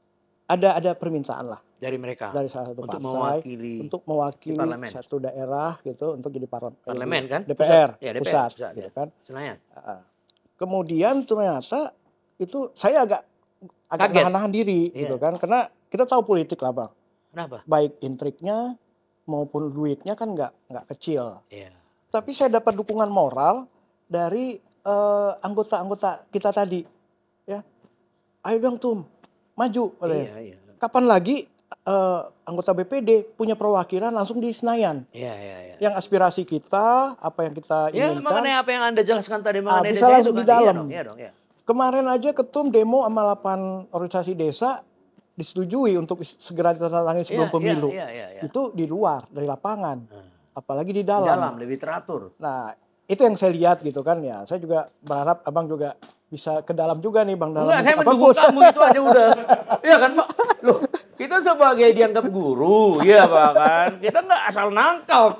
ada ada permintaan lah dari mereka dari salah satu untuk partai mewakili untuk mewakili satu daerah gitu untuk jadi parlemen eh, parlemen kan DPR pusat, ya, DPR, pusat, pusat gitu ya. kan Senayan kemudian ternyata itu saya agak agak nahan-nahan diri yeah. gitu kan karena kita tahu politik lah bang Kenapa? baik intriknya maupun duitnya kan nggak nggak kecil yeah tapi saya dapat dukungan moral dari eh, anggota-anggota uh, kita tadi. Ya, ayo dong Tum, maju. Iya, iya. Kapan lagi uh, anggota BPD punya perwakilan langsung di Senayan? Iya, iya, iya. Yang aspirasi kita, apa yang kita iya, inginkan. apa yang Anda jelaskan tadi ah, mengenai bisa langsung di dalam. Iya dong, iya dong, iya. Kemarin aja ketum demo sama 8 organisasi desa disetujui untuk segera ditandatangani sebelum iya, iya, pemilu. Itu di luar dari lapangan. Hmm apalagi di dalam. dalam lebih teratur. Nah, itu yang saya lihat gitu kan ya. Saya juga berharap Abang juga bisa ke dalam juga nih Bang Dalam. Enggak, saya mendukung kamu itu aja udah. Iya kan Pak? Loh, kita sebagai dianggap guru, iya Pak kan? Kita nggak asal nangkap.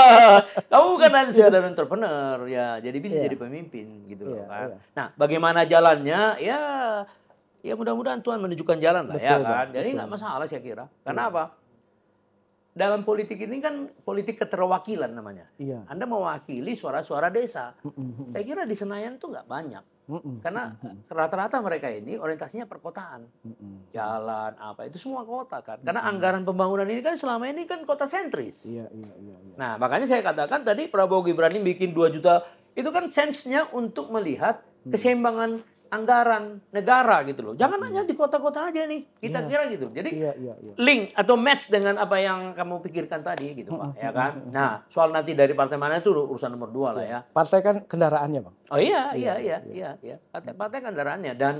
kamu kan hanya sekedar entrepreneur ya. Jadi bisa yeah. jadi pemimpin gitu yeah, iya, kan. Yeah. Nah, bagaimana jalannya? Ya ya mudah-mudahan Tuhan menunjukkan jalan lah ya betul, ya kan. Jadi nggak masalah saya kira. Iya. Karena yeah. apa? dalam politik ini kan politik keterwakilan namanya. Iya. Anda mewakili suara-suara desa. Mm-mm. Saya kira di Senayan tuh nggak banyak. Mm-mm. Karena rata-rata mereka ini orientasinya perkotaan. Mm-mm. Jalan apa itu semua kota kan. Karena Mm-mm. anggaran pembangunan ini kan selama ini kan kota sentris. Iya, iya, iya, iya. Nah, makanya saya katakan tadi Prabowo Gibran ini bikin 2 juta itu kan sensenya untuk melihat mm. keseimbangan anggaran negara gitu loh. Jangan hanya di kota-kota aja nih, kita yeah. kira gitu. Jadi yeah, yeah, yeah. link atau match dengan apa yang kamu pikirkan tadi gitu Pak, ya kan? Nah, soal nanti dari partai mana itu urusan nomor dua lah iya. ya. Partai kan kendaraannya Bang. Oh iya, iya, iya, iya, iya. iya, iya. Partai, partai kendaraannya dan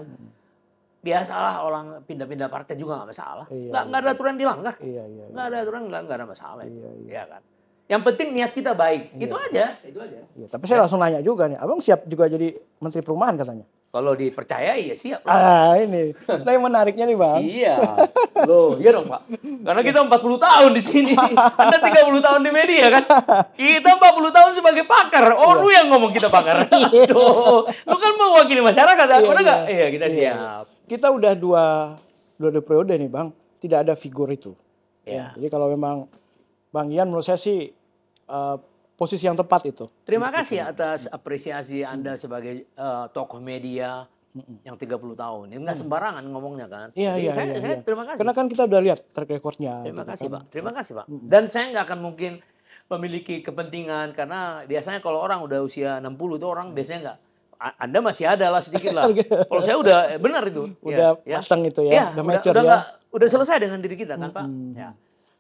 biasalah orang pindah-pindah partai juga nggak masalah. Iya, nggak, iya. nggak ada aturan dilanggar. Iya, iya, iya. Nggak ada aturan dilanggar nggak ada masalah iya, iya. ya kan? Yang penting niat kita baik. Iya. Itu aja, itu aja. Iya, tapi saya langsung nanya juga nih, Abang siap juga jadi menteri perumahan katanya? Kalau dipercaya ya siap. Ah ini. Nah yang menariknya nih Bang. Iya. Loh, iya dong Pak. Karena kita 40 tahun di sini. Anda 30 tahun di media kan. Kita 40 tahun sebagai pakar. Oh iya. lu yang ngomong kita pakar. Iya. Aduh. Lu kan mewakili masyarakat. Ya? Iya, Aku Iya. iya kita iya. siap. Kita udah dua, dua periode nih Bang. Tidak ada figur itu. Iya. Jadi kalau memang Bang Ian menurut saya sih uh, posisi yang tepat itu. Terima kasih atas apresiasi Anda sebagai uh, tokoh media yang tiga yang 30 tahun. Ini enggak sembarangan ngomongnya kan. Iya, iya, iya, iya, Terima kasih. Karena kan kita udah lihat track recordnya. Terima gitu kasih kan. Pak. Terima kasih Pak. Hmm. Dan saya nggak akan mungkin memiliki kepentingan karena biasanya kalau orang udah usia 60 itu orang biasanya nggak anda masih ada lah sedikit lah. Kalau saya udah eh, benar itu. Udah ya, ya. matang ya. itu ya. ya udah udah, ya. Gak, udah selesai dengan diri kita kan hmm Pak. Ya.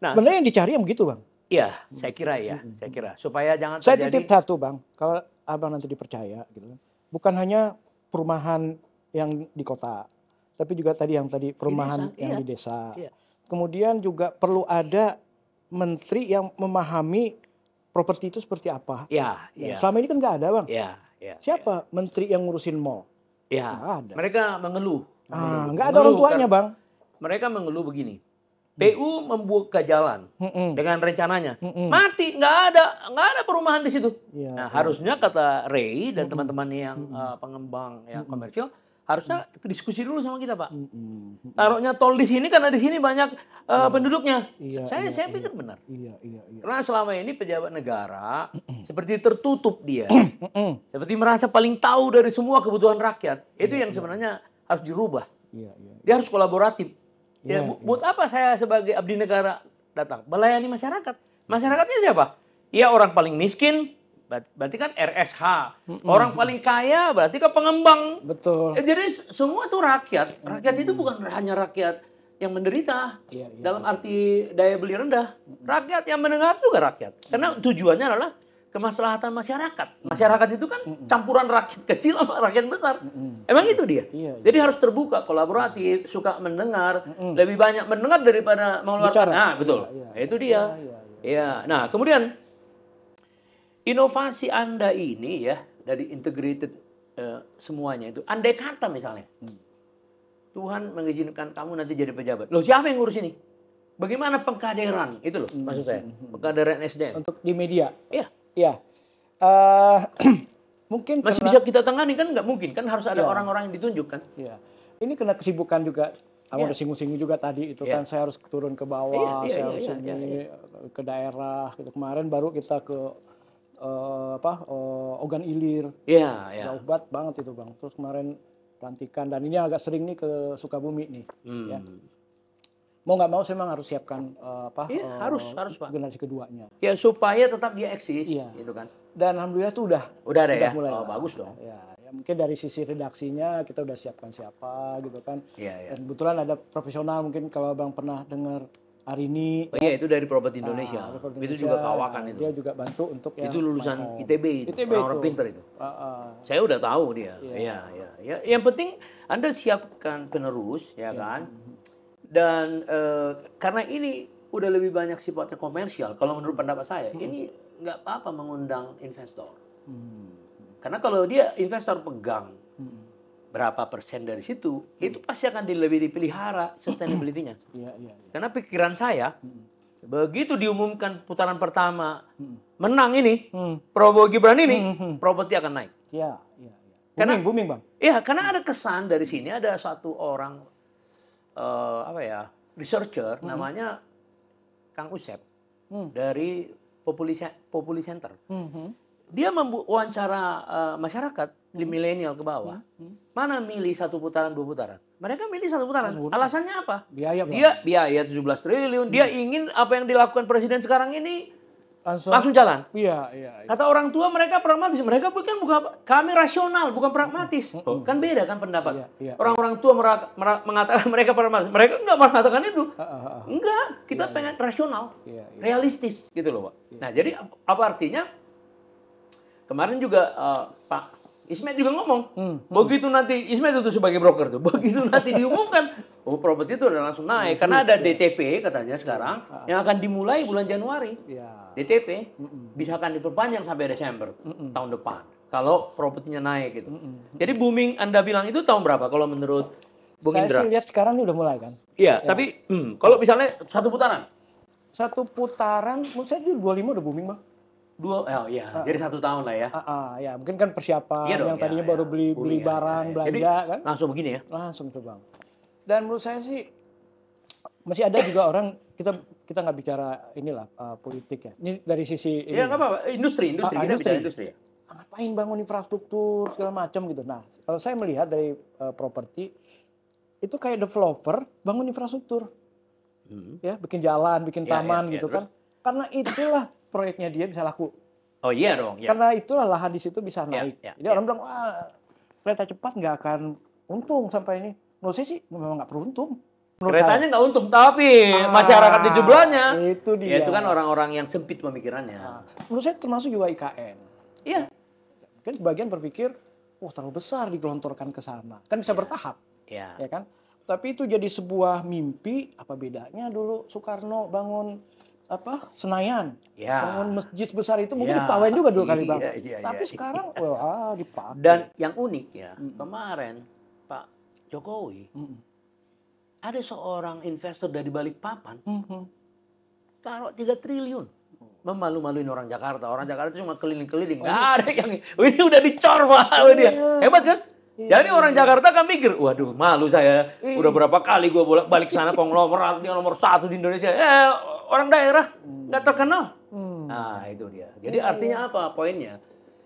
Nah, sebenarnya yang dicari yang begitu bang. Iya, saya kira ya, hmm. saya kira supaya jangan. Saya terjadi... titip satu bang, kalau abang nanti dipercaya, gitu. Kan. Bukan hanya perumahan yang di kota, tapi juga tadi yang tadi perumahan di desa, yang iya. di desa. Iya. Kemudian juga perlu ada menteri yang memahami properti itu seperti apa. Iya, ya. Selama ini kan nggak ada bang. Iya, ya, Siapa ya. menteri yang ngurusin mall? Iya, Nggak ada. Mereka mengeluh. Ah, nggak ada orang tuanya bang. Mereka mengeluh begini PU membuka jalan Mm-mm. dengan rencananya. Mm-mm. Mati, nggak ada nggak ada perumahan di situ. Ya, nah, ya. harusnya kata Ray dan teman-teman yang Mm-mm. uh, pengembang ya Mm-mm. komersial harusnya diskusi dulu sama kita, Pak. Mm-mm. Taruhnya tol di sini karena di sini banyak uh, penduduknya. Iya, saya iya, saya iya. pikir benar. Iya, iya, iya. Karena selama ini pejabat negara Mm-mm. seperti tertutup dia. Mm-mm. Seperti merasa paling tahu dari semua kebutuhan rakyat. Itu iya, yang iya. sebenarnya harus dirubah. Iya, iya, iya. Dia harus kolaboratif Ya, ya, buat apa saya sebagai abdi negara datang? Melayani masyarakat. Masyarakatnya siapa? Ya orang paling miskin, berarti kan RSH. Orang paling kaya berarti kan pengembang. Betul. Ya, jadi semua tuh rakyat. Rakyat itu bukan hanya rakyat yang menderita yeah, yeah, dalam arti daya beli rendah. Rakyat yang mendengar juga rakyat. Karena tujuannya adalah kemaslahatan masyarakat. Masyarakat itu kan campuran rakyat kecil sama rakyat besar. Emang itu dia. Iya, iya. Jadi harus terbuka, kolaboratif, suka mendengar, lebih banyak mendengar daripada mengeluarkan. Nah, betul. Iya, itu dia. Ya. Nah, kemudian inovasi Anda ini ya dari integrated eh, semuanya itu andai kata misalnya hmm. Tuhan mengizinkan kamu nanti jadi pejabat. Loh, siapa yang ngurus ini? Bagaimana pengkaderan? Itu loh hmm, maksud saya. Hmm, pengkaderan SDM. Untuk di media. Iya. Ya. Uh, mungkin masih karena, bisa kita tangani kan nggak mungkin kan harus ada iya. orang-orang ya. yang ditunjukkan. kan. Iya. Ini kena kesibukan juga. Iya. udah ya. singgung-singgung juga tadi itu ya. kan saya harus turun ke bawah, ya, saya harus ini ke daerah. Gitu. Kemarin baru kita ke uh, apa uh, Ogan ilir. Iya, iya. Jauh banget banget itu bang. Terus kemarin pelantikan dan ini agak sering nih ke Sukabumi nih. Hmm. Ya mau nggak mau saya memang harus siapkan uh, apa ya, uh, harus harus pak generasi keduanya ya supaya tetap dia eksis iya. gitu kan dan alhamdulillah tuh udah udah ada udah ya mulai oh, bagus dong ya, ya mungkin dari sisi redaksinya kita udah siapkan siapa gitu kan ya, ya. dan kebetulan ada profesional mungkin kalau bang pernah dengar ini Oh iya itu dari Properti Indonesia. Nah, Indonesia. Itu juga kawakan itu. Dia juga bantu untuk yang Itu lulusan ITB itu. ITB orang, -orang itu. pinter itu. Uh, uh. Saya udah tahu dia. Iya, iya. Ya, ya. Yang penting Anda siapkan penerus ya ya. kan. Mm-hmm. Dan e, karena ini udah lebih banyak sifatnya komersial, kalau menurut pendapat saya, hmm. ini nggak apa-apa mengundang investor. Hmm. Karena kalau dia investor pegang hmm. berapa persen dari situ, hmm. itu pasti akan lebih dipelihara sustainability-nya. ya, ya, ya. Karena pikiran saya, hmm. begitu diumumkan putaran pertama hmm. menang ini, hmm. Prabowo Gibran ini, hmm. hmm, hmm. properti akan naik. Ya, ya, ya. karena booming bang. Iya, karena ada kesan dari sini ada satu orang uh, apa ya researcher hmm. namanya Kang Usep hmm. dari Populi, Populi Center. Hmm. Dia wawancara uh, eh, masyarakat hmm. di mm-hmm. milenial ke bawah. Hmm. Mana milih satu putaran dua putaran? Mereka milih satu putaran. Satu Alasannya apa? Biaya. Dia biaya 17 triliun. Hmm. Dia mm. ingin apa yang dilakukan presiden sekarang ini Langsung, langsung jalan. Iya, iya, iya. Kata orang tua mereka pragmatis, mereka bukan bukan kami rasional, bukan pragmatis. -hmm. Kan beda kan pendapat. Iya, iya. Orang-orang tua meraka, mengatakan mereka pragmatis, mereka enggak mengatakan itu. Enggak, kita iya, iya. pengen iya. rasional, iya, iya. realistis gitu loh, Pak. Iya. Nah, jadi apa artinya? Kemarin juga uh, Pak Ismet juga ngomong, hmm, hmm. begitu nanti Ismet itu sebagai broker tuh, begitu nanti diumumkan, oh properti itu udah langsung naik karena ada ya. DTP katanya sekarang ya. yang akan dimulai bulan Januari. Ya. DTP hmm, hmm. bisa akan diperpanjang sampai Desember hmm. hmm. tahun depan kalau propertinya naik gitu. Hmm, hmm. Jadi booming Anda bilang itu tahun berapa kalau menurut Bung Saya Indra? Saya lihat sekarang ini udah mulai kan. Iya, ya. tapi hmm, kalau misalnya satu putaran. Satu putaran, menurut saya 25 udah booming bang dua oh iya uh, jadi satu tahun lah ya uh, uh, ya mungkin kan persiapan iya yang iya, tadinya iya, baru beli iya, beli barang iya, belanja jadi, kan langsung begini ya langsung tuh bang dan menurut saya sih masih ada juga orang kita kita nggak bicara inilah uh, politik ya ini dari sisi ini. ya nggak apa-apa industri eh, industri ah, kita industri. bicara industri ya ngapain bangun infrastruktur segala macam gitu nah kalau saya melihat dari uh, properti itu kayak developer bangun infrastruktur hmm. ya bikin jalan bikin ya, taman ya, gitu ya, kan terus. karena itulah proyeknya dia bisa laku. Oh iya dong. Ya. Karena itulah lahan di situ bisa iya, naik. Ya, ya, Jadi iya. orang bilang wah kereta cepat nggak akan untung sampai ini. Menurut saya sih memang nggak beruntung. Menurut Keretanya nggak untung, tapi ah, masyarakat di jumlahnya. Itu dia. Ya, itu kan orang-orang yang sempit pemikirannya. Nah, menurut saya termasuk juga IKN. Iya. Mungkin sebagian berpikir, wah oh, terlalu besar digelontorkan ke sana. Kan bisa ya. bertahap. Iya. Ya kan? Tapi itu jadi sebuah mimpi, apa bedanya dulu Soekarno bangun apa Senayan ya. bangun masjid besar itu mungkin ya. juga dua kali iya, bang iya, iya, tapi iya. sekarang well ah dipakai dan yang unik ya mm. kemarin Pak Jokowi mm. ada seorang investor dari Balikpapan mm -hmm. taruh 3 triliun memalu-maluin orang Jakarta orang Jakarta itu cuma keliling-keliling oh, ada yang ini udah dicor pak oh, iya. hebat kan Iya, Jadi orang iya. Jakarta kan mikir, waduh malu saya. Udah berapa kali gue bolak-balik sana konglomerat dia nomor satu di Indonesia. Eh orang daerah hmm. nggak terkenal. Hmm. Nah itu dia. Iya, Jadi artinya apa poinnya?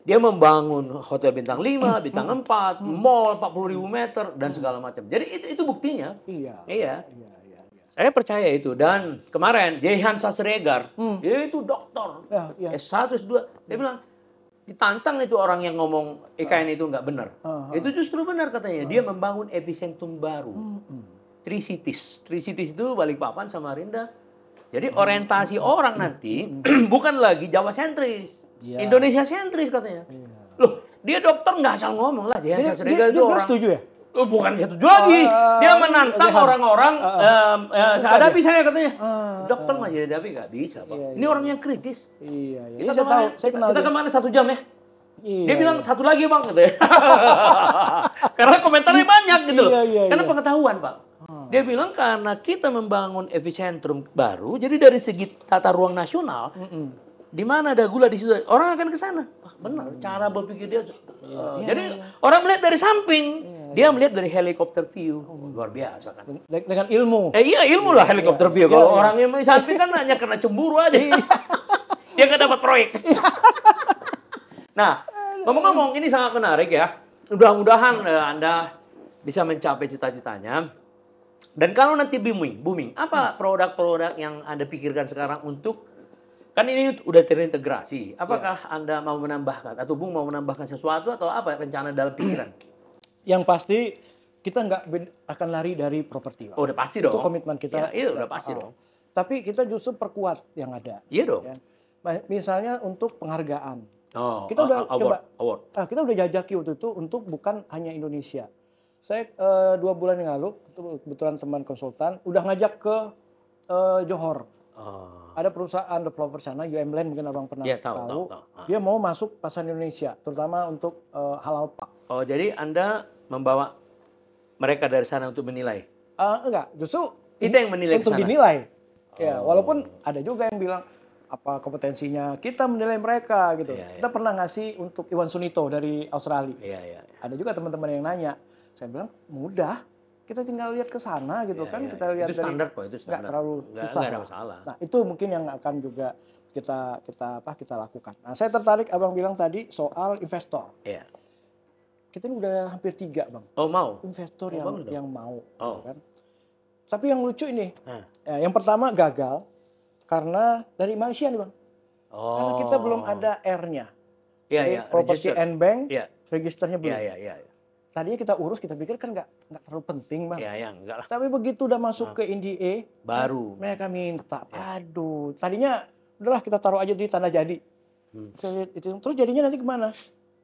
Dia membangun hotel bintang 5, hmm. bintang 4, mall 40 ribu meter dan segala macam. Jadi itu itu buktinya. Iya. Iya. iya, iya, iya. Saya percaya itu dan kemarin Jehan Sasregar, hmm. dia itu dokter. Ya, ya. S1 S2. Dia bilang ditantang itu orang yang ngomong eh, IKN itu nggak benar. Uh, ah, -huh. Ah. itu justru benar katanya. Dia membangun epicentrum baru. Uh, hmm, Trisitis hmm. Three cities. Three cities itu Balikpapan sama Rinda. Jadi orientasi hmm, orang nanti bukan lagi Jawa sentris, yeah. Indonesia sentris katanya. Yeah. Loh, dia dokter nggak asal ngomong lah. Dia, dia, dia, dia, dia setuju ya? Oh, bukan dia tujuh lagi. Uh, dia menantang orang-orang. Uh, uh, uh, ada bisa katanya. Uh, Dokter uh, masih ada nggak bisa, Pak. Iya, iya. Ini orang yang kritis. Iya, iya. Kita iya, saya tahu, saya kenal. Kita, kita kemana satu jam ya? Iya, dia bilang iya. satu lagi bang katanya. karena komentarnya banyak gitu Iya, Iya, iya, karena iya. pengetahuan pak. Dia bilang karena kita membangun efisientrum baru, jadi dari segi tata ruang nasional, di mana ada gula di situ, orang akan ke sana. Benar, cara berpikir dia. Iya, uh, iya, jadi iya. orang melihat dari samping. Iya dia melihat dari helikopter view. Oh. Luar biasa kan. Dengan ilmu. Eh, iya, ilmu lah iya, helikopter iya. view. Kalau iya, orang yang saksi kan hanya karena cemburu aja. Dia nggak dapat proyek. nah, ngomong-ngomong ini sangat menarik ya. Mudah-mudahan eh, Anda bisa mencapai cita-citanya. Dan kalau nanti booming, booming, apa hmm. produk-produk yang Anda pikirkan sekarang untuk kan ini udah terintegrasi. Apakah yeah. Anda mau menambahkan atau Bung mau menambahkan sesuatu atau apa rencana dalam pikiran? yang pasti kita nggak akan lari dari properti. Oh, udah pasti dong. Itu komitmen kita. Ya, itu iya, udah pasti oh. dong. Tapi kita justru perkuat yang ada. Iya dong. Ya. Misalnya untuk penghargaan. Oh, kita udah award, coba award. Ah, kita udah jajaki waktu itu untuk bukan hanya Indonesia. Saya uh, dua bulan yang lalu kebetulan teman konsultan udah ngajak ke uh, Johor. Oh. Ada perusahaan developer sana, UM Land mungkin abang pernah ya, tahu. tahu, tahu, tahu. Ah. Dia mau masuk pasar Indonesia, terutama untuk uh, halal pak. Oh, jadi anda membawa mereka dari sana untuk menilai? Uh, enggak, justru kita yang menilai untuk kesana. dinilai. Ya, oh. Ya, walaupun ada juga yang bilang apa kompetensinya kita menilai mereka gitu. Yeah, yeah. Kita pernah ngasih untuk Iwan Sunito dari Australia. Yeah, yeah. Ada juga teman-teman yang nanya. Saya bilang mudah, kita tinggal lihat ke sana gitu yeah, kan. Yeah. Kita iya. lihat itu dari, standar kok, itu standar. Gak terlalu susah. Gak ada Nah itu mungkin yang akan juga kita kita apa kita lakukan. Nah saya tertarik abang bilang tadi soal investor. Yeah kita ini udah hampir tiga bang. Oh mau? Investor oh, yang bang, yang mau. Oh. Gitu kan. Tapi yang lucu ini, nah. ya, yang pertama gagal karena dari Malaysia nih bang. Oh. Karena kita belum ada R-nya. Iya iya. Property Register. and Bank, ya. registernya belum. Iya, iya iya iya. Tadinya kita urus, kita pikir kan nggak nggak terlalu penting bang. Iya ya, enggak lah. Tapi begitu udah masuk nah. ke NDA, baru. Mereka minta, ya. aduh. Tadinya udahlah kita taruh aja di tanah jadi. Hmm. Terus jadinya nanti kemana?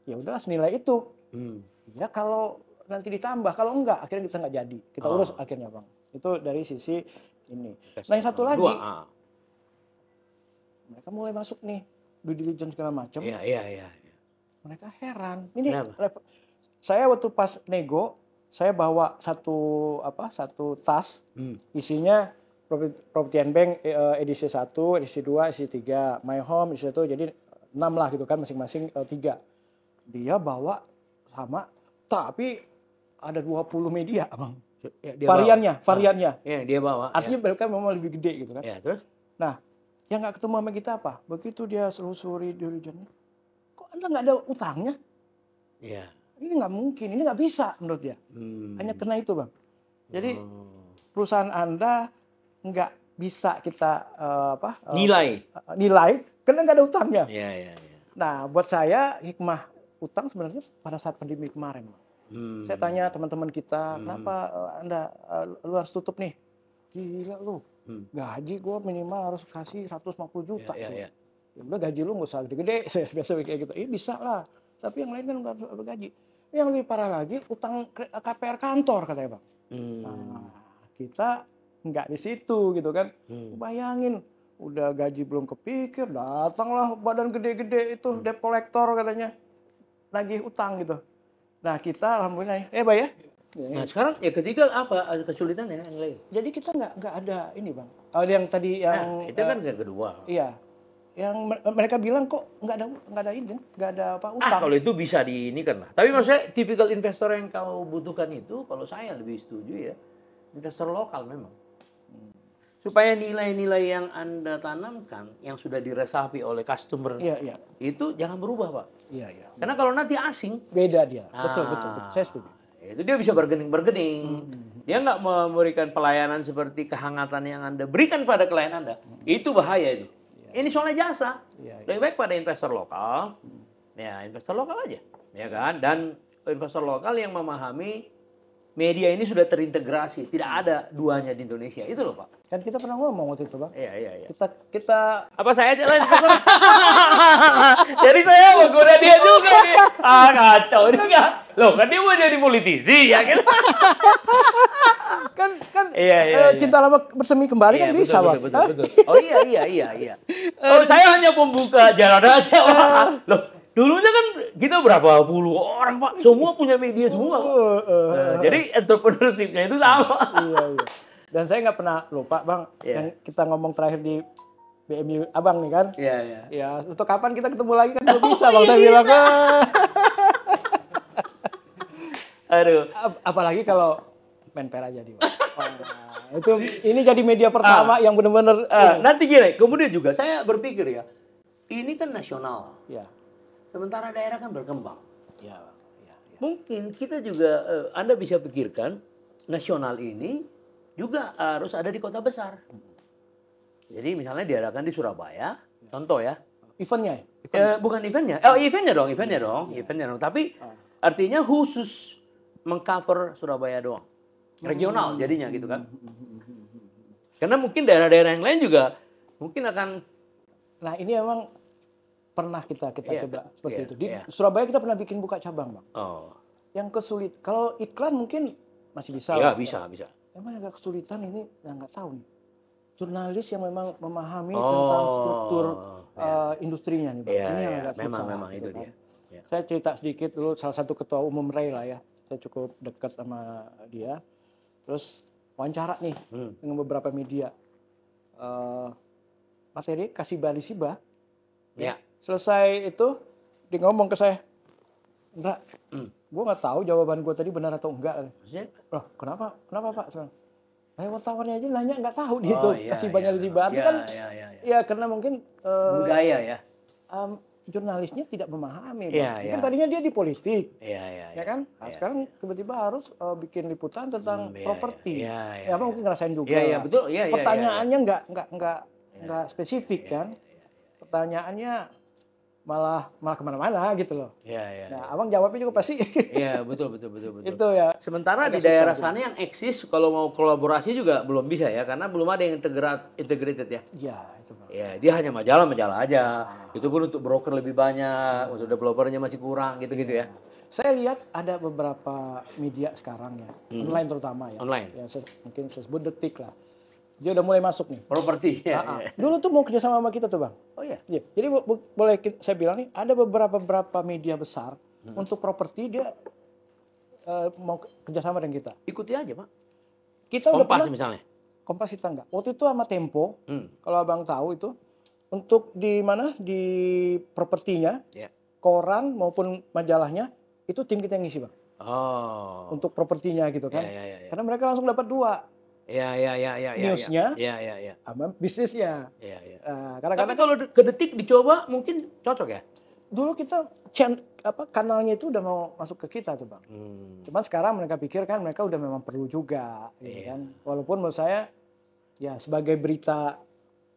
Ya udahlah senilai itu Hmm. Ya kalau nanti ditambah, kalau enggak akhirnya kita nggak jadi. Kita oh. urus akhirnya bang. Itu dari sisi ini. Nah yang satu lagi, ah. mereka mulai masuk nih due diligence segala macam. Iya iya iya. Ya. Mereka heran. Ini saya waktu pas nego, saya bawa satu apa satu tas hmm. isinya properti and bank eh, eh, edisi 1, edisi 2, edisi 3, my home edisi 1, jadi 6 lah gitu kan masing-masing eh, tiga. dia bawa sama, tapi ada 20 media, Bang. Ya, dia variannya, bawa. variannya. Ya, dia bawa. Ya. Artinya ya. mereka memang lebih gede gitu kan. Ya, terus? Nah, yang nggak ketemu sama kita apa? Begitu dia selusuri diri regionnya, kok Anda nggak ada utangnya? Iya. Ini nggak mungkin, ini nggak bisa menurut dia. Hmm. Hanya kena itu, Bang. Jadi hmm. perusahaan Anda nggak bisa kita uh, apa? Eh, nilai. Uh, nilai, karena nggak ada utangnya. Iya, iya, iya. Nah, buat saya hikmah utang sebenarnya pada saat pandemi kemarin. Hmm. Saya tanya teman-teman kita, hmm. kenapa eh, Anda eh, lu harus tutup nih? Gila lu. Hmm. Gaji gue minimal harus kasih 150 juta. Ya, ya, ya. ya udah gaji lu nggak usah gede-gede, saya biasa kayak gitu. Iya bisa lah. Tapi yang lain kan nggak harus gaji. Yang lebih parah lagi utang KPR eh, kantor katanya bang. Hmm. Nah, kita nggak di situ gitu kan. Hmm. Bayangin udah gaji belum kepikir, datanglah badan gede-gede itu hmm. debt collector katanya lagi utang gitu. Nah kita alhamdulillah, ya. eh Pak ya. Nah sekarang ya ketiga apa ada kesulitannya yang lain? Jadi kita nggak nggak ada ini bang. Kalau yang tadi nah, yang nah, itu kan uh, yang kedua. Iya. Yang mereka bilang kok nggak ada nggak ada izin, nggak ada apa ah, utang. Ah, kalau itu bisa di ini kan lah. Tapi maksudnya tipikal investor yang kau butuhkan itu, kalau saya lebih setuju ya investor lokal memang supaya nilai-nilai yang anda tanamkan yang sudah diresapi oleh customer ya, ya. itu jangan berubah pak. ya, ya. Karena kalau nanti asing beda dia. ah, betul betul betul. Saya setuju. Itu dia bisa bergening bergening. Mm hmm, -hmm. Dia nggak memberikan pelayanan seperti kehangatan yang anda berikan pada klien anda. Mm -hmm. Itu bahaya itu. Ya. Ini soalnya jasa. Ya, ya. Lebih baik pada investor lokal. Hmm. Ya investor lokal aja, ya kan. Dan investor lokal yang memahami media ini sudah terintegrasi, tidak hmm. ada duanya di Indonesia. Itu loh, Pak. Kan kita pernah ngomong waktu itu, Bang. Iya, iya, iya. Kita kita apa saya aja lah. Jadi saya mau menggoda dia juga nih. Ah, kacau ini enggak. Loh, kan dia mau jadi politisi ya kan. kan kan iya, iya, eh, iya. cinta lama bersemi kembali kan iya, kan betul, bisa, Pak. Bang. Oh iya, iya, iya, iya. Eh, oh, saya hanya pembuka jalan aja. Eh. Loh, Dulunya kan kita berapa puluh orang pak, semua punya media semua. uh, Nah, jadi entrepreneurshipnya itu sama. iya, iya. Dan saya nggak pernah lupa bang, yeah. yang kita ngomong terakhir di BMU abang nih kan. Iya yeah, iya. Yeah. Ya untuk kapan kita ketemu lagi kan belum bisa oh, bang iya, saya bilang bilang. Aduh. Ap apalagi kalau main pera jadi. Nah, itu ini jadi media pertama ah, yang benar-benar. Ah, nanti gini, kemudian juga saya berpikir ya, ini kan nasional. Ya. Sementara daerah kan berkembang. Ya, ya, ya. Mungkin kita juga uh, Anda bisa pikirkan nasional ini juga harus ada di kota besar. Hmm. Jadi misalnya diadakan di Surabaya, ya. contoh ya. Eventnya? Event. Eh, bukan eventnya. Oh eventnya dong, eventnya yeah, dong, iya. eventnya dong. Tapi ah. artinya khusus mengcover Surabaya doang, hmm. regional jadinya gitu kan. Hmm, Karena mungkin daerah-daerah yang lain juga mungkin akan. Nah ini emang pernah kita kita yeah, coba iya, seperti yeah, itu. Di yeah. Surabaya kita pernah bikin buka cabang, Bang. Oh. Yang kesulit kalau iklan mungkin masih bisa. Ya, bisa, bisa. Emang agak kesulitan ini nah, nggak tahu nih. Jurnalis yang memang memahami oh, tentang struktur yeah. Iya. uh, industrinya nih, Yeah, ini yang iya. agak susah. Memang gitu, itu dia. Yeah. Saya cerita sedikit dulu salah satu ketua umum Ray lah ya. Saya cukup dekat sama dia. Terus wawancara nih hmm. dengan beberapa media. Uh, materi kasih bali siba. Ya selesai itu dia ngomong ke saya enggak hmm. gue nggak tahu jawaban gue tadi benar atau enggak loh kenapa kenapa pak Sekarang, Nah, wartawannya aja nanya nggak tahu dia itu oh, iya, kasih iya. banyak sih batu kan iya, iya, iya. ya karena mungkin uh, budaya ya um, jurnalisnya tidak memahami ya. kan tadinya dia di politik iya, iya, ya iya. kan nah, sekarang tiba-tiba harus uh, bikin liputan tentang hmm, ya, properti iya, iya, ya apa iya. mungkin ngerasain juga iya, iya, betul, Ya, pertanyaannya nggak ya. nggak nggak nggak ya. nggak spesifik ya, kan ya, pertanyaannya malah malah kemana-mana gitu loh. Iya iya. Nah, ya. abang jawabnya juga pasti. Iya betul betul betul betul. Itu ya. Sementara Agak di daerah sana juga. yang eksis kalau mau kolaborasi juga belum bisa ya karena belum ada yang integrat integrated ya. Iya itu. Iya dia hanya majalah-majalah aja. Ah. Itu pun untuk broker lebih banyak, ah. untuk developernya masih kurang gitu-gitu ya. Ah. Saya lihat ada beberapa media sekarang ya, hmm. online terutama ya. Online. Ya, mungkin sebut detik lah dia udah mulai masuk nih. Properti. Ya, ya. Dulu tuh mau kerjasama sama kita tuh bang. Oh iya. Ya. Jadi boleh saya bilang nih, ada beberapa beberapa media besar hmm. untuk properti dia uh, mau kerjasama dengan kita. Ikuti aja pak. Kita Kompas udah pernah, misalnya. Kompas kita enggak. Waktu itu sama Tempo, hmm. kalau abang tahu itu untuk di mana di propertinya, yeah. koran maupun majalahnya itu tim kita yang ngisi bang. Oh. Untuk propertinya gitu kan. Yeah, yeah, yeah, yeah. Karena mereka langsung dapat dua Ya ya, ya ya ya ya newsnya ya ya ya sama bisnisnya ya ya uh, eh, karena tapi kalau ke detik dicoba mungkin cocok ya dulu kita channel apa kanalnya itu udah mau masuk ke kita tuh bang hmm. cuman sekarang mereka pikir kan mereka udah memang perlu juga ya. Ya kan walaupun menurut saya ya sebagai berita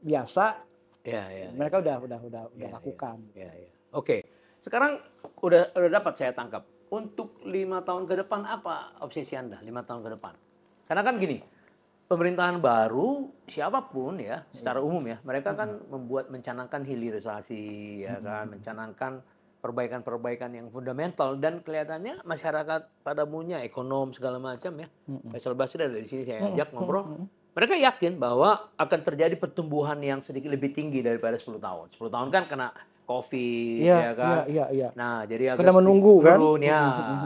biasa ya, ya, ya. mereka ya, udah udah udah ya, udah lakukan ya, ya. oke sekarang udah udah dapat saya tangkap untuk lima tahun ke depan apa obsesi anda lima tahun ke depan karena kan gini pemerintahan baru siapapun ya iya. secara umum ya mereka kan membuat mencanangkan hilirisasi ya kan mencanangkan perbaikan-perbaikan yang fundamental dan kelihatannya masyarakat pada punya ekonom segala macam ya Faisal Basri dari sini saya ajak ngobrol mereka yakin bahwa akan terjadi pertumbuhan yang sedikit lebih tinggi daripada 10 tahun 10 tahun kan kena covid ya, ya kan ya, ya, ya. nah jadi agak kena menunggu turun, kan ya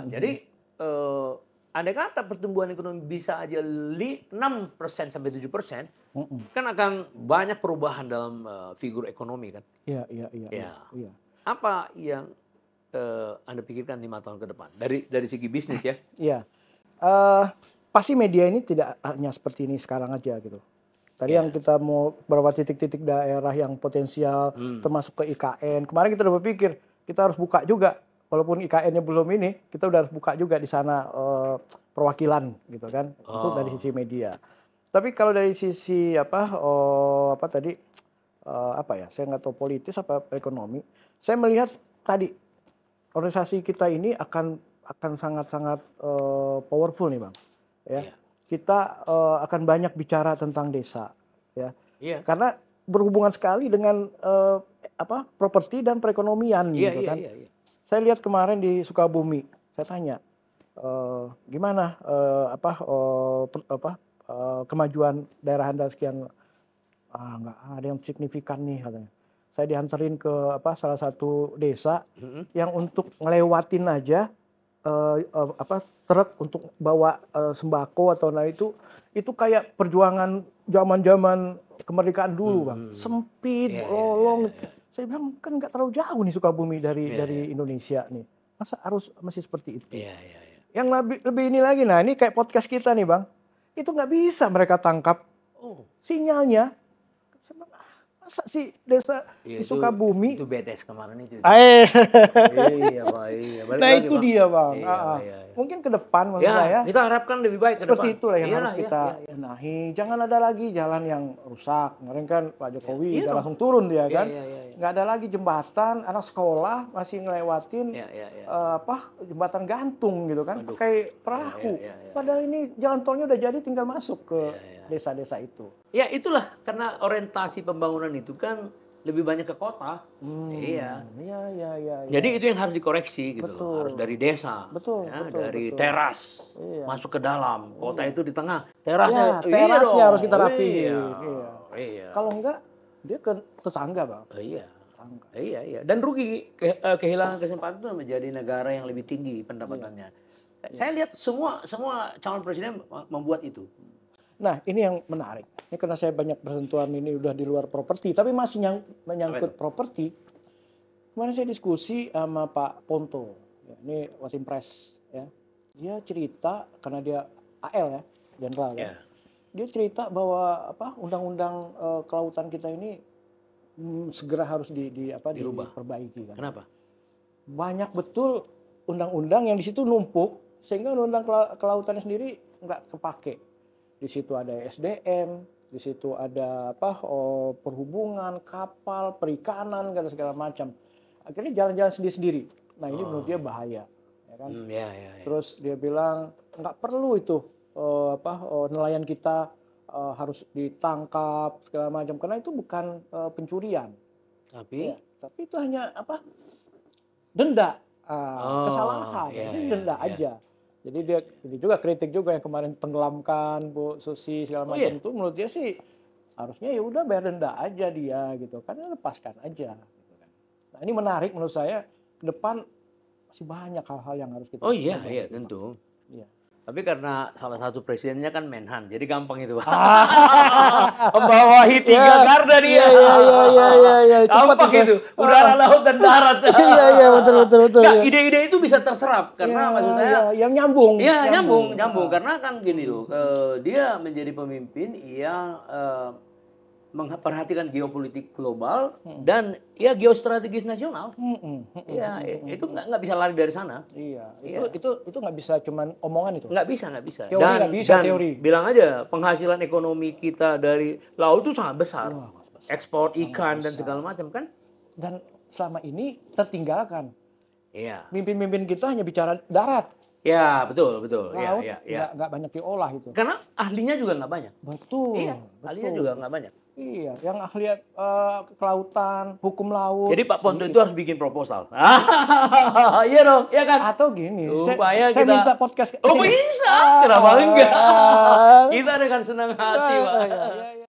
jadi uh, anda kata pertumbuhan ekonomi bisa aja 6% sampai 7%, persen, mm -mm. kan akan banyak perubahan dalam uh, figur ekonomi kan? Iya, iya, iya. Ya. Ya. Apa yang uh, Anda pikirkan lima tahun ke depan dari dari segi bisnis ya? Iya. uh, pasti media ini tidak hanya seperti ini sekarang aja gitu. Tadi yeah. yang kita mau beberapa titik-titik daerah yang potensial hmm. termasuk ke IKN. Kemarin kita udah berpikir kita harus buka juga walaupun IKN-nya belum ini, kita udah harus buka juga di sana uh, perwakilan gitu kan. Oh. Itu dari sisi oh. media. Tapi kalau dari sisi apa oh, apa tadi uh, apa ya? Saya nggak tahu politis apa ekonomi. Saya melihat tadi organisasi kita ini akan akan sangat-sangat uh, powerful nih, Bang. Ya. Yeah. Kita uh, akan banyak bicara tentang desa, ya. Yeah. Karena berhubungan sekali dengan uh, apa? properti dan perekonomian yeah, gitu yeah, kan. Yeah, yeah. Saya lihat kemarin di Sukabumi, saya tanya e, gimana e, apa e, per, apa e, kemajuan daerah Anda sekian ah nggak ada yang signifikan nih katanya. Saya dianterin ke apa salah satu desa mm-hmm. yang untuk ngelewatin aja e, e, apa truk untuk bawa e, sembako atau nah itu itu kayak perjuangan zaman-zaman kemerdekaan dulu, hmm. Bang. Sempit, yeah, iya, iya, lolong. Yeah, yeah, yeah. Saya bilang kan nggak terlalu jauh nih Sukabumi dari yeah, dari yeah. Indonesia nih. Masa harus masih seperti itu? Yeah, yeah, yeah. Yang lebih lebih ini lagi nah ini kayak podcast kita nih bang. Itu nggak bisa mereka tangkap oh. sinyalnya. Masa si desa ya, di Sukabumi? Itu, itu BTS kemarin itu. Ae. Ah, iya. iya, Pak. Iya. nah, itu bang. dia, Bang. Iya, ah, ah. iya, iya. Mungkin ke depan maksud ya, Kita harapkan lebih baik ke Seperti depan. itulah yang Iyalah, harus iya, kita iya, iya. nahi. Jangan ada lagi jalan yang rusak. Kemarin kan Pak Jokowi iya, iya langsung turun dia kan. Iya, iya, iya. Nggak ada lagi jembatan, anak sekolah masih ngelewatin iya, iya, iya. Uh, apa jembatan gantung gitu kan, Aduh. pakai perahu. Iya, iya, iya, iya. Padahal ini jalan tolnya udah jadi tinggal masuk ke iya, iya desa-desa itu. Ya itulah karena orientasi pembangunan itu kan lebih banyak ke kota. Hmm, iya. Iya, iya, iya. Ya. Jadi itu yang harus dikoreksi gitu. Betul. Harus dari desa. Betul, ya, betul. Dari betul. teras iya. masuk ke dalam. Iya. Kota iya. itu di tengah. Terasnya, ya, terasnya harus kita rapi. Iya. iya. iya. Kalau enggak dia ke tetangga, Bang. Oh, iya. Tetangga. Iya, iya. Dan rugi ke, eh, kehilangan kesempatan itu menjadi negara yang lebih tinggi pendapatannya. Iya. Saya iya. lihat semua semua calon presiden membuat itu. Nah, ini yang menarik. Ini karena saya banyak bersentuhan ini udah di luar properti, tapi masih nyang, menyangkut properti. Kemarin saya diskusi sama Pak Ponto, ya, ini was pres ya. Dia cerita karena dia AL ya, jenderal yeah. ya. Dia cerita bahwa apa undang-undang e, kelautan kita ini mm, segera harus di, di apa Dirubah. diperbaiki kan. Kenapa? Banyak betul undang-undang yang di situ numpuk sehingga undang kelautannya sendiri nggak kepake di situ ada SDM, di situ ada apa oh, perhubungan, kapal, perikanan, segala segala macam. Akhirnya jalan-jalan sendiri-sendiri. Nah ini oh. menurut dia oh. bahaya, ya kan? Mm, yeah, yeah, yeah. Terus dia bilang nggak perlu itu oh, apa oh, nelayan kita oh, harus ditangkap segala macam karena itu bukan oh, pencurian. Tapi, ya, tapi itu hanya apa denda, ah, oh, kesalahan, yeah, jadi iya, denda yeah, aja. Yeah jadi dia ini juga kritik juga yang kemarin tenggelamkan Bu Susi segala oh, macam iya? itu menurut dia sih harusnya ya udah bayar denda aja dia gitu kan lepaskan aja. Gitu kan. Nah, ini menarik menurut saya ke depan masih banyak hal-hal yang harus kita. Oh iya iya gitu kan. tentu. Iya. Tapi karena salah satu presidennya kan Menhan, jadi gampang itu. Membawahi ah. tiga iya. garda dia. Iya, iya, iya, iya. iya. iya, iya. Cepat itu. Udara, ah. laut, dan darat. Iya, iya, betul, betul, betul. Nah, ide-ide itu bisa terserap. Karena maksud saya... yang nyambung. Iya, nyambung, nyambung. Ah. Karena kan gini loh, uh, dia menjadi pemimpin yang... Uh, memperhatikan geopolitik global hmm. dan ya geostrategis nasional. Hmm. Hmm. hmm, hmm, ya, hmm ya hmm. itu nggak nggak bisa lari dari sana. Iya. iya. Itu ya. itu itu nggak bisa cuman omongan itu. Nggak bisa nggak bisa. Teori dan, bisa dan teori. Bilang aja penghasilan ekonomi kita dari laut itu sangat besar. Wah, besar. Ekspor ikan besar. dan segala macam kan. Dan selama ini tertinggalkan. Iya. Mimpin-mimpin kita hanya bicara darat. Ya betul betul. Ya, laut ya, ya, ya. Gak, gak banyak diolah itu. Karena ahlinya juga nggak banyak. Betul. Iya. Betul. Ahlinya juga nggak banyak. Iya, yang ahli uh, kelautan, hukum laut. Jadi Pak Ponto iya. itu harus bikin proposal. iya dong, iya kan? Atau gini, Supaya saya, kita... saya minta podcast. Oh bisa, ah. kenapa enggak? kita dengan senang hati, iya, Pak. Iya,